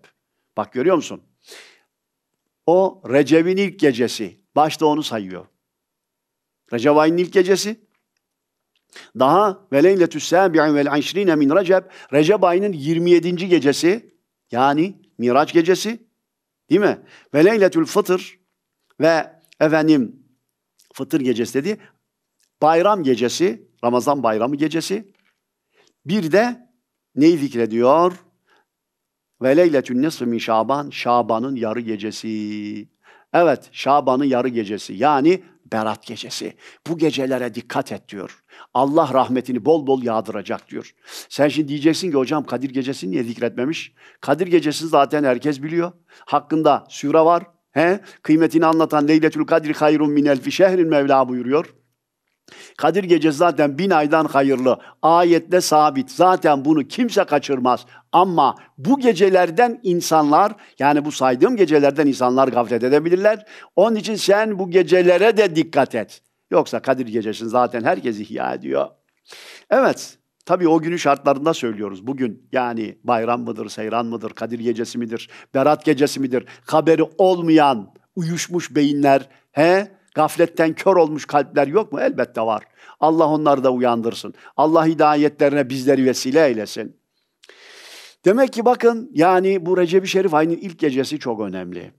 Bak görüyor musun? O Recep'in ilk gecesi. Başta onu sayıyor. Recep ayının ilk gecesi. Daha ve leyletü sâbi'i vel işrine min recep. Recep ayının 27. gecesi yani Miraç gecesi değil mi? Ve leyletül fıtır ve efendim fıtır gecesi dedi. Bayram gecesi, Ramazan bayramı gecesi. Bir de neyi zikrediyor? Ve leyletün nisfı min şaban, şabanın yarı gecesi. Evet, şabanın yarı gecesi. Yani Berat gecesi. Bu gecelere dikkat et diyor. Allah rahmetini bol bol yağdıracak diyor. Sen şimdi diyeceksin ki hocam Kadir gecesini niye zikretmemiş? Kadir Gecesi zaten herkes biliyor. Hakkında süre var. He? Kıymetini anlatan Leyletül Kadir hayrun min elfi şehrin Mevla buyuruyor. Kadir Gecesi zaten bin aydan hayırlı. Ayette sabit. Zaten bunu kimse kaçırmaz. Ama bu gecelerden insanlar yani bu saydığım gecelerden insanlar gaflet edebilirler. Onun için sen bu gecelere de dikkat et. Yoksa Kadir Gecesi'ni zaten herkes ihya ediyor. Evet. Tabii o günün şartlarında söylüyoruz. Bugün yani bayram mıdır, seyran mıdır, Kadir gecesi midir, Berat gecesi midir? Haberi olmayan uyuşmuş beyinler he Gafletten kör olmuş kalpler yok mu? Elbette var. Allah onları da uyandırsın. Allah hidayetlerine bizleri vesile eylesin. Demek ki bakın yani bu Recep-i Şerif ayının ilk gecesi çok önemli.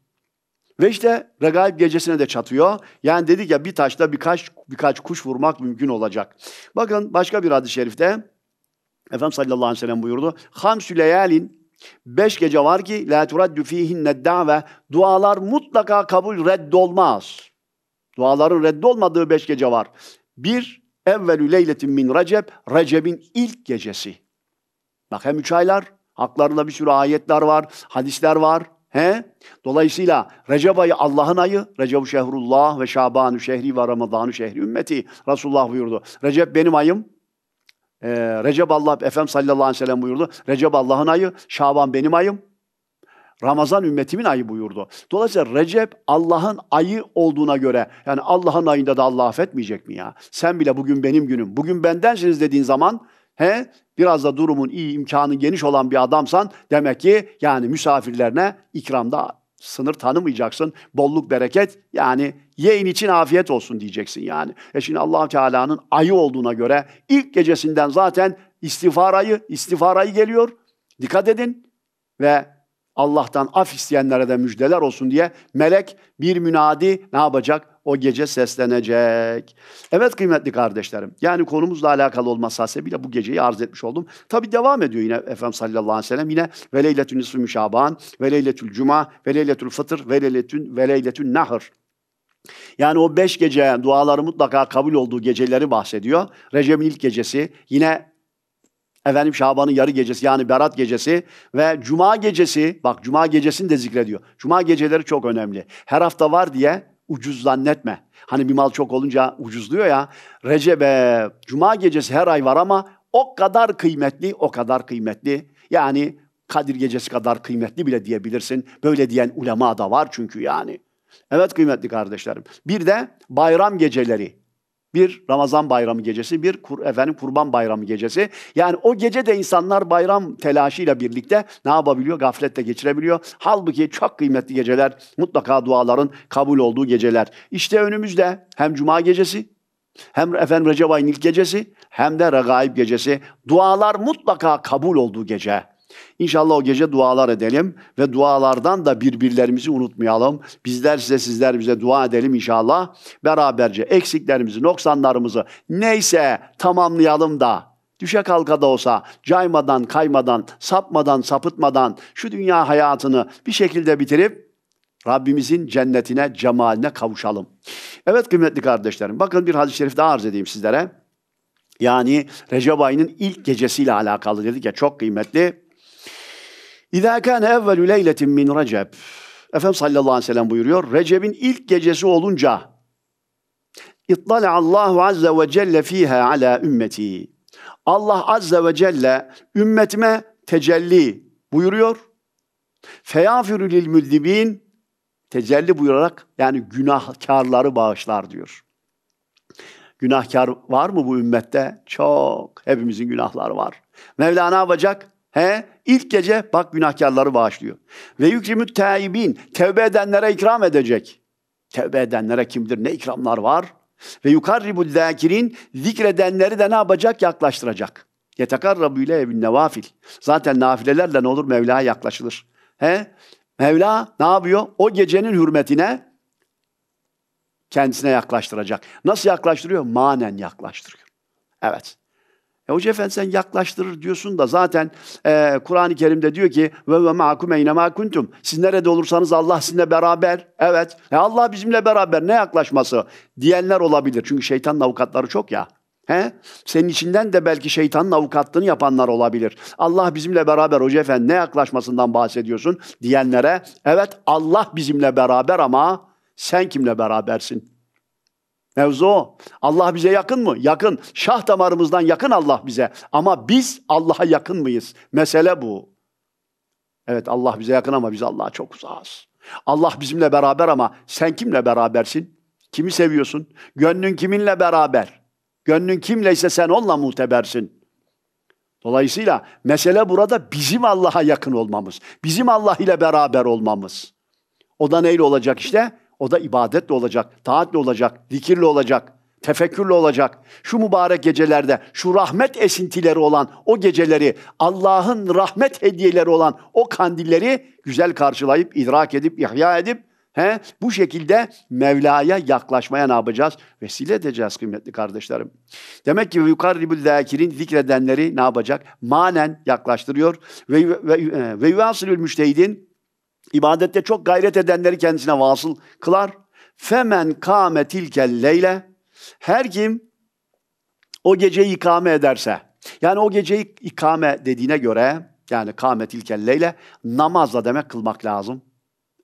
Ve işte regaib gecesine de çatıyor. Yani dedik ya bir taşla birkaç birkaç kuş vurmak mümkün olacak. Bakın başka bir hadis-i şerifte Efendimiz sallallahu aleyhi ve sellem buyurdu. Hamsü leyalin beş gece var ki la turaddü fihinne ve dualar mutlaka kabul reddolmaz. Duaların reddolmadığı beş gece var. Bir, evvelü leyletin min recep, recebin ilk gecesi. Bak hem üç aylar, haklarında bir sürü ayetler var, hadisler var. He? Dolayısıyla Recep ayı Allah'ın ayı, recep Şehrullah ve Şaban-ı Şehri ve Ramazan-ı Şehri ümmeti. Resulullah buyurdu. Recep benim ayım, ee, Recep Allah, Efendim sallallahu aleyhi ve sellem buyurdu. Recep Allah'ın ayı, Şaban benim ayım, Ramazan ümmetimin ayı buyurdu. Dolayısıyla Recep Allah'ın ayı olduğuna göre yani Allah'ın ayında da Allah affetmeyecek mi ya? Sen bile bugün benim günüm. Bugün bendensiniz dediğin zaman he biraz da durumun iyi, imkanı geniş olan bir adamsan demek ki yani misafirlerine ikramda sınır tanımayacaksın. Bolluk bereket yani yeğin için afiyet olsun diyeceksin yani. E şimdi allah Teala'nın ayı olduğuna göre ilk gecesinden zaten istiğfar ayı, istiğfar ayı geliyor. Dikkat edin ve Allah'tan af isteyenlere de müjdeler olsun diye melek bir münadi ne yapacak? O gece seslenecek. Evet kıymetli kardeşlerim. Yani konumuzla alakalı olması hasebiyle bu geceyi arz etmiş oldum. Tabi devam ediyor yine Efendimiz sallallahu aleyhi ve sellem. Yine ve leyletün nisfü müşaban, ve leyletül cuma, ve leyletül fıtır, ve leyletün, ve leyletün nahır. Yani o beş gece duaları mutlaka kabul olduğu geceleri bahsediyor. Recep'in ilk gecesi, yine Efendim Şaban'ın yarı gecesi yani Berat gecesi ve Cuma gecesi bak Cuma gecesini de zikrediyor. Cuma geceleri çok önemli. Her hafta var diye ucuz zannetme. Hani bir mal çok olunca ucuzluyor ya. Recep'e Cuma gecesi her ay var ama o kadar kıymetli, o kadar kıymetli. Yani Kadir gecesi kadar kıymetli bile diyebilirsin. Böyle diyen ulema da var çünkü yani. Evet kıymetli kardeşlerim. Bir de bayram geceleri bir Ramazan bayramı gecesi, bir kur, efendim kurban bayramı gecesi. Yani o gece de insanlar bayram telaşıyla birlikte ne yapabiliyor? Gafletle geçirebiliyor. Halbuki çok kıymetli geceler, mutlaka duaların kabul olduğu geceler. İşte önümüzde hem cuma gecesi hem efendim Recep ayının ilk gecesi hem de Regaib gecesi. Dualar mutlaka kabul olduğu gece. İnşallah o gece dualar edelim ve dualardan da birbirlerimizi unutmayalım. Bizler size sizler bize dua edelim inşallah. Beraberce eksiklerimizi, noksanlarımızı neyse tamamlayalım da düşe kalka da olsa caymadan, kaymadan, sapmadan, sapıtmadan şu dünya hayatını bir şekilde bitirip Rabbimizin cennetine, cemaline kavuşalım. Evet kıymetli kardeşlerim bakın bir hadis-i şerif daha arz edeyim sizlere. Yani Recep ayının ilk gecesiyle alakalı dedik ya çok kıymetli. İzâ kâne evvelü leyletin min recep. Efem sallallahu aleyhi ve sellem buyuruyor. Recep'in ilk gecesi olunca İttala Allahu azze ve celle fiha ala ümmeti. Allah azze ve celle ümmetime tecelli buyuruyor. Feyafiru lil müddibin tecelli buyurarak yani günahkarları bağışlar diyor. Günahkar var mı bu ümmette? Çok. Hepimizin günahları var. mevlana ne yapacak? He? İlk gece bak günahkarları bağışlıyor. Ve yükrimü taibin. Tevbe edenlere ikram edecek. Tevbe edenlere kimdir? Ne ikramlar var? Ve yukarribu zâkirin zikredenleri de ne yapacak? Yaklaştıracak. Yetekarrabu ile evin nevafil. Zaten nafilelerle ne olur? Mevla'ya yaklaşılır. He? Mevla ne yapıyor? O gecenin hürmetine kendisine yaklaştıracak. Nasıl yaklaştırıyor? Manen yaklaştırıyor. Evet. E hoca efendi sen yaklaştırır diyorsun da zaten e, Kur'an-ı Kerim'de diyor ki ve ve makum eyne makuntum. Siz nerede olursanız Allah sizinle beraber. Evet. E Allah bizimle beraber ne yaklaşması diyenler olabilir. Çünkü şeytanın avukatları çok ya. He? Senin içinden de belki şeytanın avukatlığını yapanlar olabilir. Allah bizimle beraber hoca efendi ne yaklaşmasından bahsediyorsun diyenlere evet Allah bizimle beraber ama sen kimle berabersin? Mevzu o. Allah bize yakın mı? Yakın. Şah damarımızdan yakın Allah bize. Ama biz Allah'a yakın mıyız? Mesele bu. Evet Allah bize yakın ama biz Allah'a çok uzağız. Allah bizimle beraber ama sen kimle berabersin? Kimi seviyorsun? Gönlün kiminle beraber? Gönlün kimleyse sen onunla muhtebersin. Dolayısıyla mesele burada bizim Allah'a yakın olmamız. Bizim Allah ile beraber olmamız. O da neyle olacak işte? O da ibadetle olacak, taatle olacak, zikirle olacak, tefekkürle olacak. Şu mübarek gecelerde, şu rahmet esintileri olan o geceleri, Allah'ın rahmet hediyeleri olan o kandilleri güzel karşılayıp, idrak edip, ihya edip, he, bu şekilde Mevla'ya yaklaşmaya ne yapacağız? Vesile edeceğiz kıymetli kardeşlerim. Demek ki yukarribül zâkirin zikredenleri ne yapacak? Manen yaklaştırıyor ve ve ve, e, ve müştehidin İbadette çok gayret edenleri kendisine vasıl kılar. Femen kâme tilkel leyle. Her kim o geceyi ikame ederse, yani o geceyi ikame dediğine göre, yani kâme tilkel leyle, namazla demek kılmak lazım.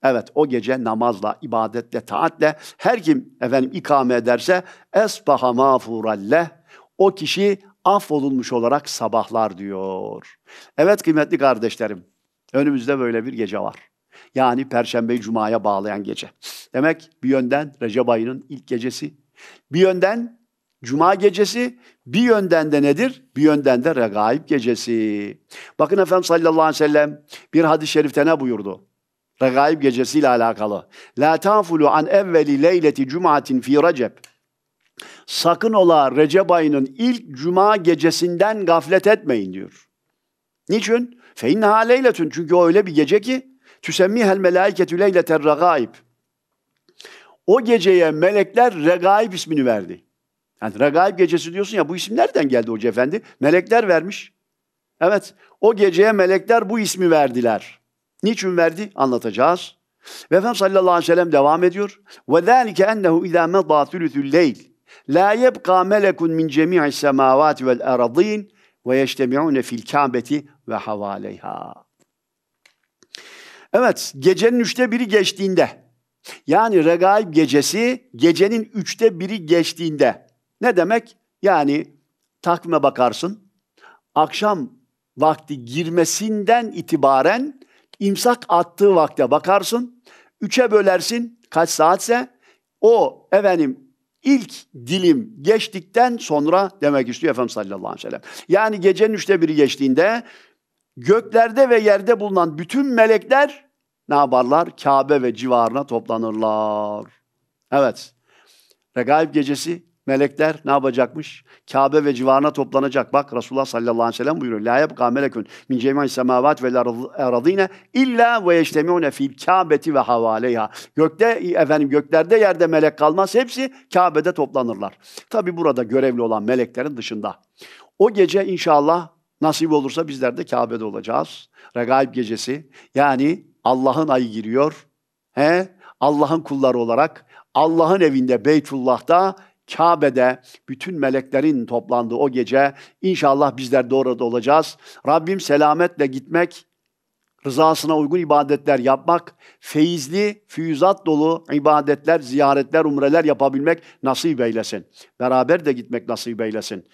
Evet o gece namazla, ibadetle, taatle her kim efendim ikame ederse esbaha mağfuralleh o kişi affolunmuş olarak sabahlar diyor. Evet kıymetli kardeşlerim önümüzde böyle bir gece var. Yani Perşembe Cuma'ya bağlayan gece. Demek bir yönden Recep ayının ilk gecesi. Bir yönden Cuma gecesi bir yönden de nedir? Bir yönden de regaib gecesi. Bakın Efendimiz sallallahu aleyhi ve sellem bir hadis-i şerifte ne buyurdu? Regaib gecesiyle alakalı. La tafulu an evveli leyleti cumatin fi recep. Sakın ola Recep ayının ilk cuma gecesinden gaflet etmeyin diyor. Niçin? Fe inneha leyletün. Çünkü o öyle bir gece ki Tüsemmihel melaiketü leyleter regaib. O geceye melekler regaib ismini verdi. Yani regaib gecesi diyorsun ya bu isim nereden geldi hoca efendi? Melekler vermiş. Evet o geceye melekler bu ismi verdiler. Niçin verdi anlatacağız. Ve Efendimiz sallallahu aleyhi ve sellem devam ediyor. وَذَٰلِكَ اَنَّهُ اِذَا مَضَى ثُلُثُ اللَّيْلِ لَا يَبْقَى مَلَكٌ مِنْ جَمِيعِ السَّمَاوَاتِ وَالْاَرَضِينَ وَيَجْتَمِعُونَ فِي الْكَعْبَةِ وَحَوَالَيْهَا Evet gecenin üçte biri geçtiğinde yani regaib gecesi gecenin üçte biri geçtiğinde ne demek? Yani takvime bakarsın akşam vakti girmesinden itibaren imsak attığı vakte bakarsın. Üçe bölersin kaç saatse o efendim ilk dilim geçtikten sonra demek istiyor Efendimiz sallallahu aleyhi ve sellem. Yani gecenin üçte biri geçtiğinde göklerde ve yerde bulunan bütün melekler ne yaparlar? Kabe ve civarına toplanırlar. Evet. Regaib gecesi melekler ne yapacakmış? Kabe ve civarına toplanacak. Bak Resulullah sallallahu aleyhi ve sellem buyuruyor. La yebka melekun min cemi'i semavat vel eradine illa ve yeştemiune fil kabeti ve havaleyha. Gökte efendim göklerde yerde melek kalmaz. Hepsi Kabe'de toplanırlar. Tabi burada görevli olan meleklerin dışında. O gece inşallah Nasip olursa bizler de Kabe'de olacağız. Regaib gecesi. Yani Allah'ın ayı giriyor. He? Allah'ın kulları olarak Allah'ın evinde Beytullah'ta Kabe'de bütün meleklerin toplandığı o gece inşallah bizler de orada olacağız. Rabbim selametle gitmek, rızasına uygun ibadetler yapmak, feyizli, füyüzat dolu ibadetler, ziyaretler, umreler yapabilmek nasip eylesin. Beraber de gitmek nasip eylesin.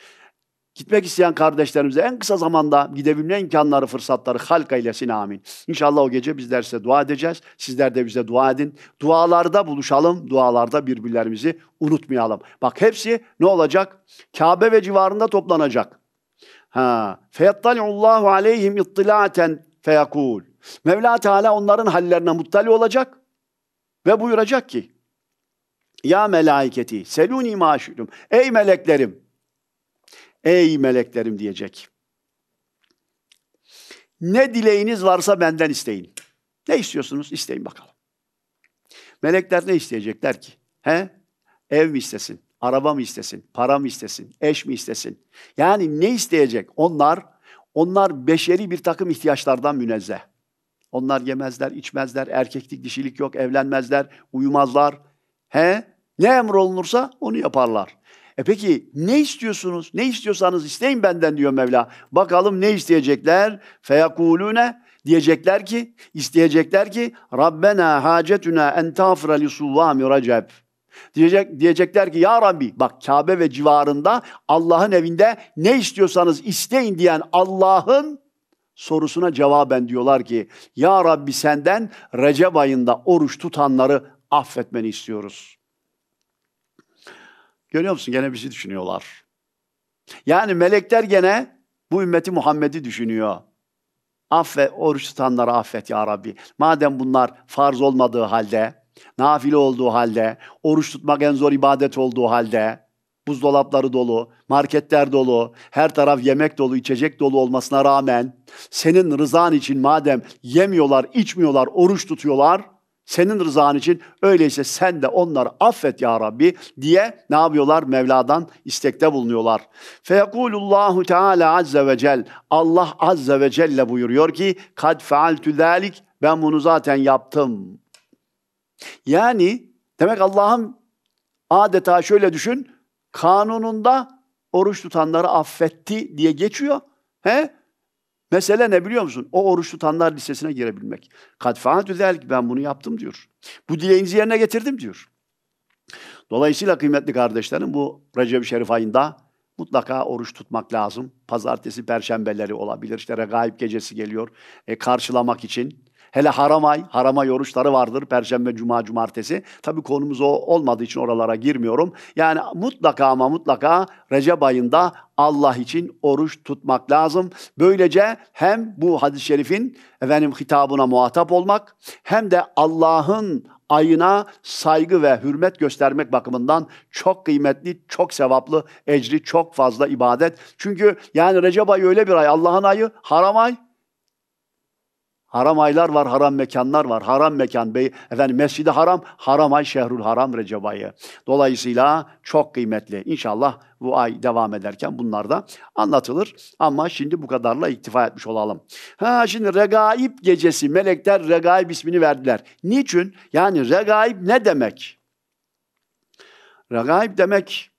Gitmek isteyen kardeşlerimize en kısa zamanda gidebilme imkanları, fırsatları halk eylesin amin. İnşallah o gece bizler size dua edeceğiz. Sizler de bize dua edin. Dualarda buluşalım. Dualarda birbirlerimizi unutmayalım. Bak hepsi ne olacak? Kabe ve civarında toplanacak. Ha. Feyattali'ullahu aleyhim ittilaten feyakul. Mevla Teala onların hallerine muttali olacak ve buyuracak ki Ya melaiketi seluni maşurum. Ey meleklerim Ey meleklerim diyecek. Ne dileğiniz varsa benden isteyin. Ne istiyorsunuz? İsteyin bakalım. Melekler ne isteyecekler ki? He? Ev mi istesin? Araba mı istesin? Para mı istesin? Eş mi istesin? Yani ne isteyecek? Onlar onlar beşeri bir takım ihtiyaçlardan münezzeh. Onlar yemezler, içmezler, erkeklik, dişilik yok, evlenmezler, uyumazlar. He? Ne emrolunursa onu yaparlar. E peki ne istiyorsunuz? Ne istiyorsanız isteyin benden diyor Mevla. Bakalım ne isteyecekler? Feyakulune diyecekler ki, isteyecekler ki Rabbena hacetuna en tafra li suvvami recep. Diyecek, diyecekler ki ya Rabbi bak Kabe ve civarında Allah'ın evinde ne istiyorsanız isteyin diyen Allah'ın sorusuna cevaben diyorlar ki ya Rabbi senden Recep ayında oruç tutanları affetmeni istiyoruz. Görüyor musun? Gene bizi düşünüyorlar. Yani melekler gene bu ümmeti Muhammed'i düşünüyor. Affet, oruç tutanlara affet ya Rabbi. Madem bunlar farz olmadığı halde, nafile olduğu halde, oruç tutmak en zor ibadet olduğu halde, buzdolapları dolu, marketler dolu, her taraf yemek dolu, içecek dolu olmasına rağmen senin rızan için madem yemiyorlar, içmiyorlar, oruç tutuyorlar, senin rızan için öyleyse sen de onları affet ya Rabbi diye ne yapıyorlar? Mevla'dan istekte bulunuyorlar. Feyekulullahu Teala azze ve cel Allah azze ve celle buyuruyor ki kad fealtu delik ben bunu zaten yaptım. Yani demek Allah'ım adeta şöyle düşün kanununda oruç tutanları affetti diye geçiyor. He? Mesele ne biliyor musun? O oruç tutanlar listesine girebilmek. Kad düzelik ben bunu yaptım diyor. Bu dileğinizi yerine getirdim diyor. Dolayısıyla kıymetli kardeşlerim bu recep Şerif ayında mutlaka oruç tutmak lazım. Pazartesi, perşembeleri olabilir. İşte regaib gecesi geliyor. E, karşılamak için Hele haram ay, harama yoruşları vardır. Perşembe, cuma, cumartesi. Tabii konumuz o olmadığı için oralara girmiyorum. Yani mutlaka ama mutlaka Recep ayında Allah için oruç tutmak lazım. Böylece hem bu hadis-i şerifin efendim hitabına muhatap olmak hem de Allah'ın ayına saygı ve hürmet göstermek bakımından çok kıymetli, çok sevaplı, ecri çok fazla ibadet. Çünkü yani Recep ayı öyle bir ay, Allah'ın ayı, haram ay, Haram aylar var, haram mekanlar var. Haram mekan, bey, efendim mescidi haram, haram ay şehrul haram Recep ayı. Dolayısıyla çok kıymetli. İnşallah bu ay devam ederken bunlar da anlatılır. Ama şimdi bu kadarla iktifa etmiş olalım. Ha şimdi regaib gecesi, melekler regaib ismini verdiler. Niçin? Yani regaib ne demek? Regaib demek,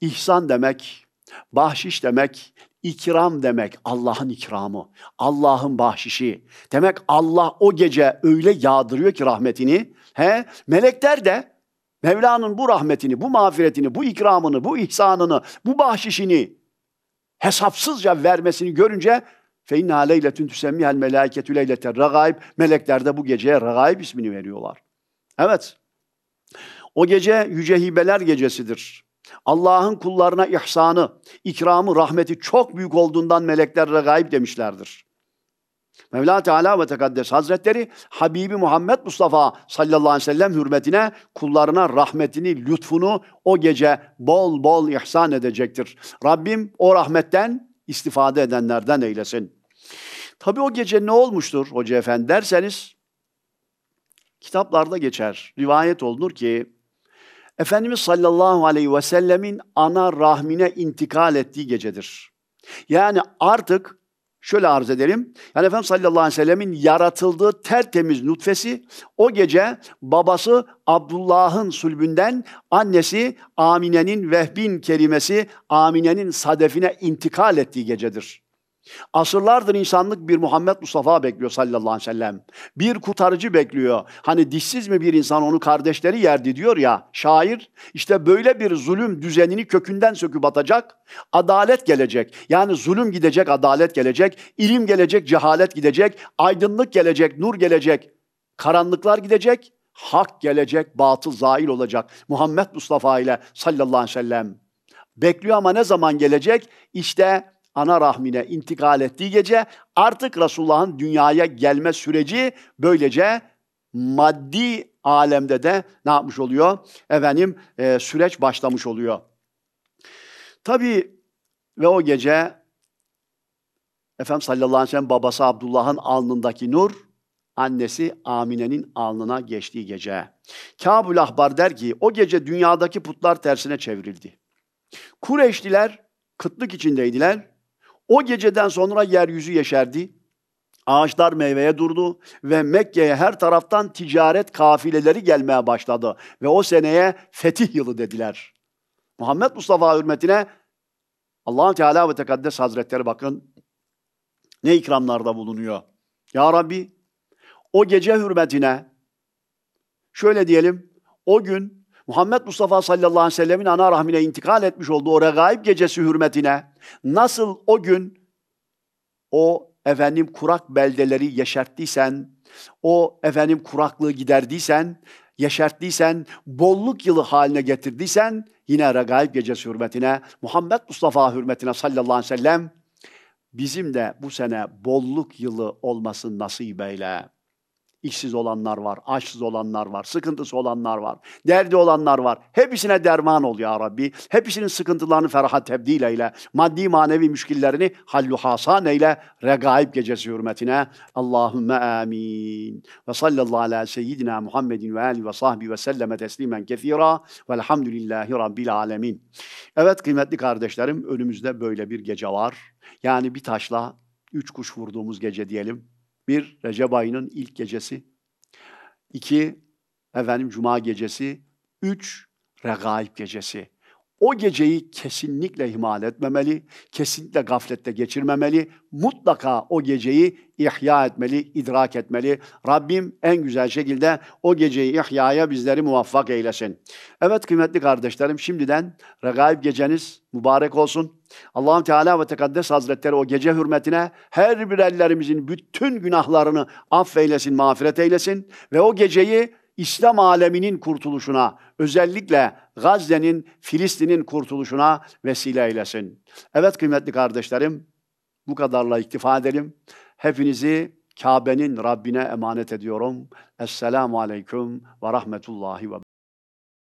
ihsan demek, bahşiş demek, İkram demek Allah'ın ikramı, Allah'ın bahşişi. Demek Allah o gece öyle yağdırıyor ki rahmetini. He? Melekler de Mevla'nın bu rahmetini, bu mağfiretini, bu ikramını, bu ihsanını, bu bahşişini hesapsızca vermesini görünce feinna leyletün tüsemmihel melâiketü leylete regaib. Melekler de bu geceye regaib ismini veriyorlar. Evet. O gece Yüce Hibeler gecesidir. Allah'ın kullarına ihsanı, ikramı, rahmeti çok büyük olduğundan meleklerle gayb demişlerdir. Mevla Teala ve Tekaddes Hazretleri Habibi Muhammed Mustafa sallallahu aleyhi ve sellem hürmetine kullarına rahmetini, lütfunu o gece bol bol ihsan edecektir. Rabbim o rahmetten istifade edenlerden eylesin. Tabi o gece ne olmuştur Hoca Efendi derseniz kitaplarda geçer. Rivayet olunur ki Efendimiz sallallahu aleyhi ve sellemin ana rahmine intikal ettiği gecedir. Yani artık şöyle arz edelim. Yani Efendimiz sallallahu aleyhi ve sellemin yaratıldığı tertemiz nutfesi o gece babası Abdullah'ın sulbünden annesi Amine'nin vehbin kelimesi Amine'nin sadefine intikal ettiği gecedir. Asırlardır insanlık bir Muhammed Mustafa bekliyor sallallahu aleyhi ve sellem. Bir kurtarıcı bekliyor. Hani dişsiz mi bir insan onu kardeşleri yerdi diyor ya şair. İşte böyle bir zulüm düzenini kökünden söküp atacak. Adalet gelecek. Yani zulüm gidecek, adalet gelecek. ilim gelecek, cehalet gidecek. Aydınlık gelecek, nur gelecek. Karanlıklar gidecek. Hak gelecek, batıl zail olacak. Muhammed Mustafa ile sallallahu aleyhi ve sellem. Bekliyor ama ne zaman gelecek? İşte ana rahmine intikal ettiği gece artık Resulullah'ın dünyaya gelme süreci böylece maddi alemde de ne yapmış oluyor? Efendim e, süreç başlamış oluyor. Tabi ve o gece Efendim sallallahu aleyhi ve sellem babası Abdullah'ın alnındaki nur annesi Amine'nin alnına geçtiği gece. Kabul Ahbar der ki o gece dünyadaki putlar tersine çevrildi. Kureyşliler kıtlık içindeydiler. O geceden sonra yeryüzü yeşerdi. Ağaçlar meyveye durdu ve Mekke'ye her taraftan ticaret kafileleri gelmeye başladı. Ve o seneye fetih yılı dediler. Muhammed Mustafa hürmetine allah Teala ve Tekaddes Hazretleri bakın ne ikramlarda bulunuyor. Ya Rabbi o gece hürmetine şöyle diyelim o gün Muhammed Mustafa sallallahu aleyhi ve sellemin ana rahmine intikal etmiş olduğu o regaib gecesi hürmetine nasıl o gün o efendim kurak beldeleri yeşerttiysen, o efendim kuraklığı giderdiysen, yeşerttiysen, bolluk yılı haline getirdiysen yine regaib gecesi hürmetine, Muhammed Mustafa hürmetine sallallahu aleyhi ve sellem bizim de bu sene bolluk yılı olmasın nasip eyle.'' İşsiz olanlar var, açsız olanlar var, sıkıntısı olanlar var, derdi olanlar var. Hepsine derman ol ya Rabbi. Hepsinin sıkıntılarını feraha tebdil eyle. Maddi manevi müşkillerini hallu hasan eyle. Regaib gecesi hürmetine. Allahümme amin. Ve sallallahu ala seyyidina Muhammedin ve Ali ve Sahbi ve selleme teslimen kethira. Velhamdülillahi Rabbil alemin. Evet kıymetli kardeşlerim önümüzde böyle bir gece var. Yani bir taşla üç kuş vurduğumuz gece diyelim. Bir, Recep ayının ilk gecesi. İki, efendim Cuma gecesi. Üç, Regaib gecesi. O geceyi kesinlikle ihmal etmemeli, kesinlikle gaflette geçirmemeli, mutlaka o geceyi ihya etmeli, idrak etmeli. Rabbim en güzel şekilde o geceyi ihyaya bizleri muvaffak eylesin. Evet kıymetli kardeşlerim şimdiden regaib geceniz mübarek olsun. Allah Teala ve Tekaddes Hazretleri o gece hürmetine her bir ellerimizin bütün günahlarını affeylesin, mağfiret eylesin ve o geceyi İslam aleminin kurtuluşuna, özellikle Gazze'nin, Filistin'in kurtuluşuna vesile eylesin. Evet kıymetli kardeşlerim, bu kadarla iktifa edelim. Hepinizi Kabe'nin Rabbine emanet ediyorum. Esselamu Aleyküm ve Rahmetullahi ve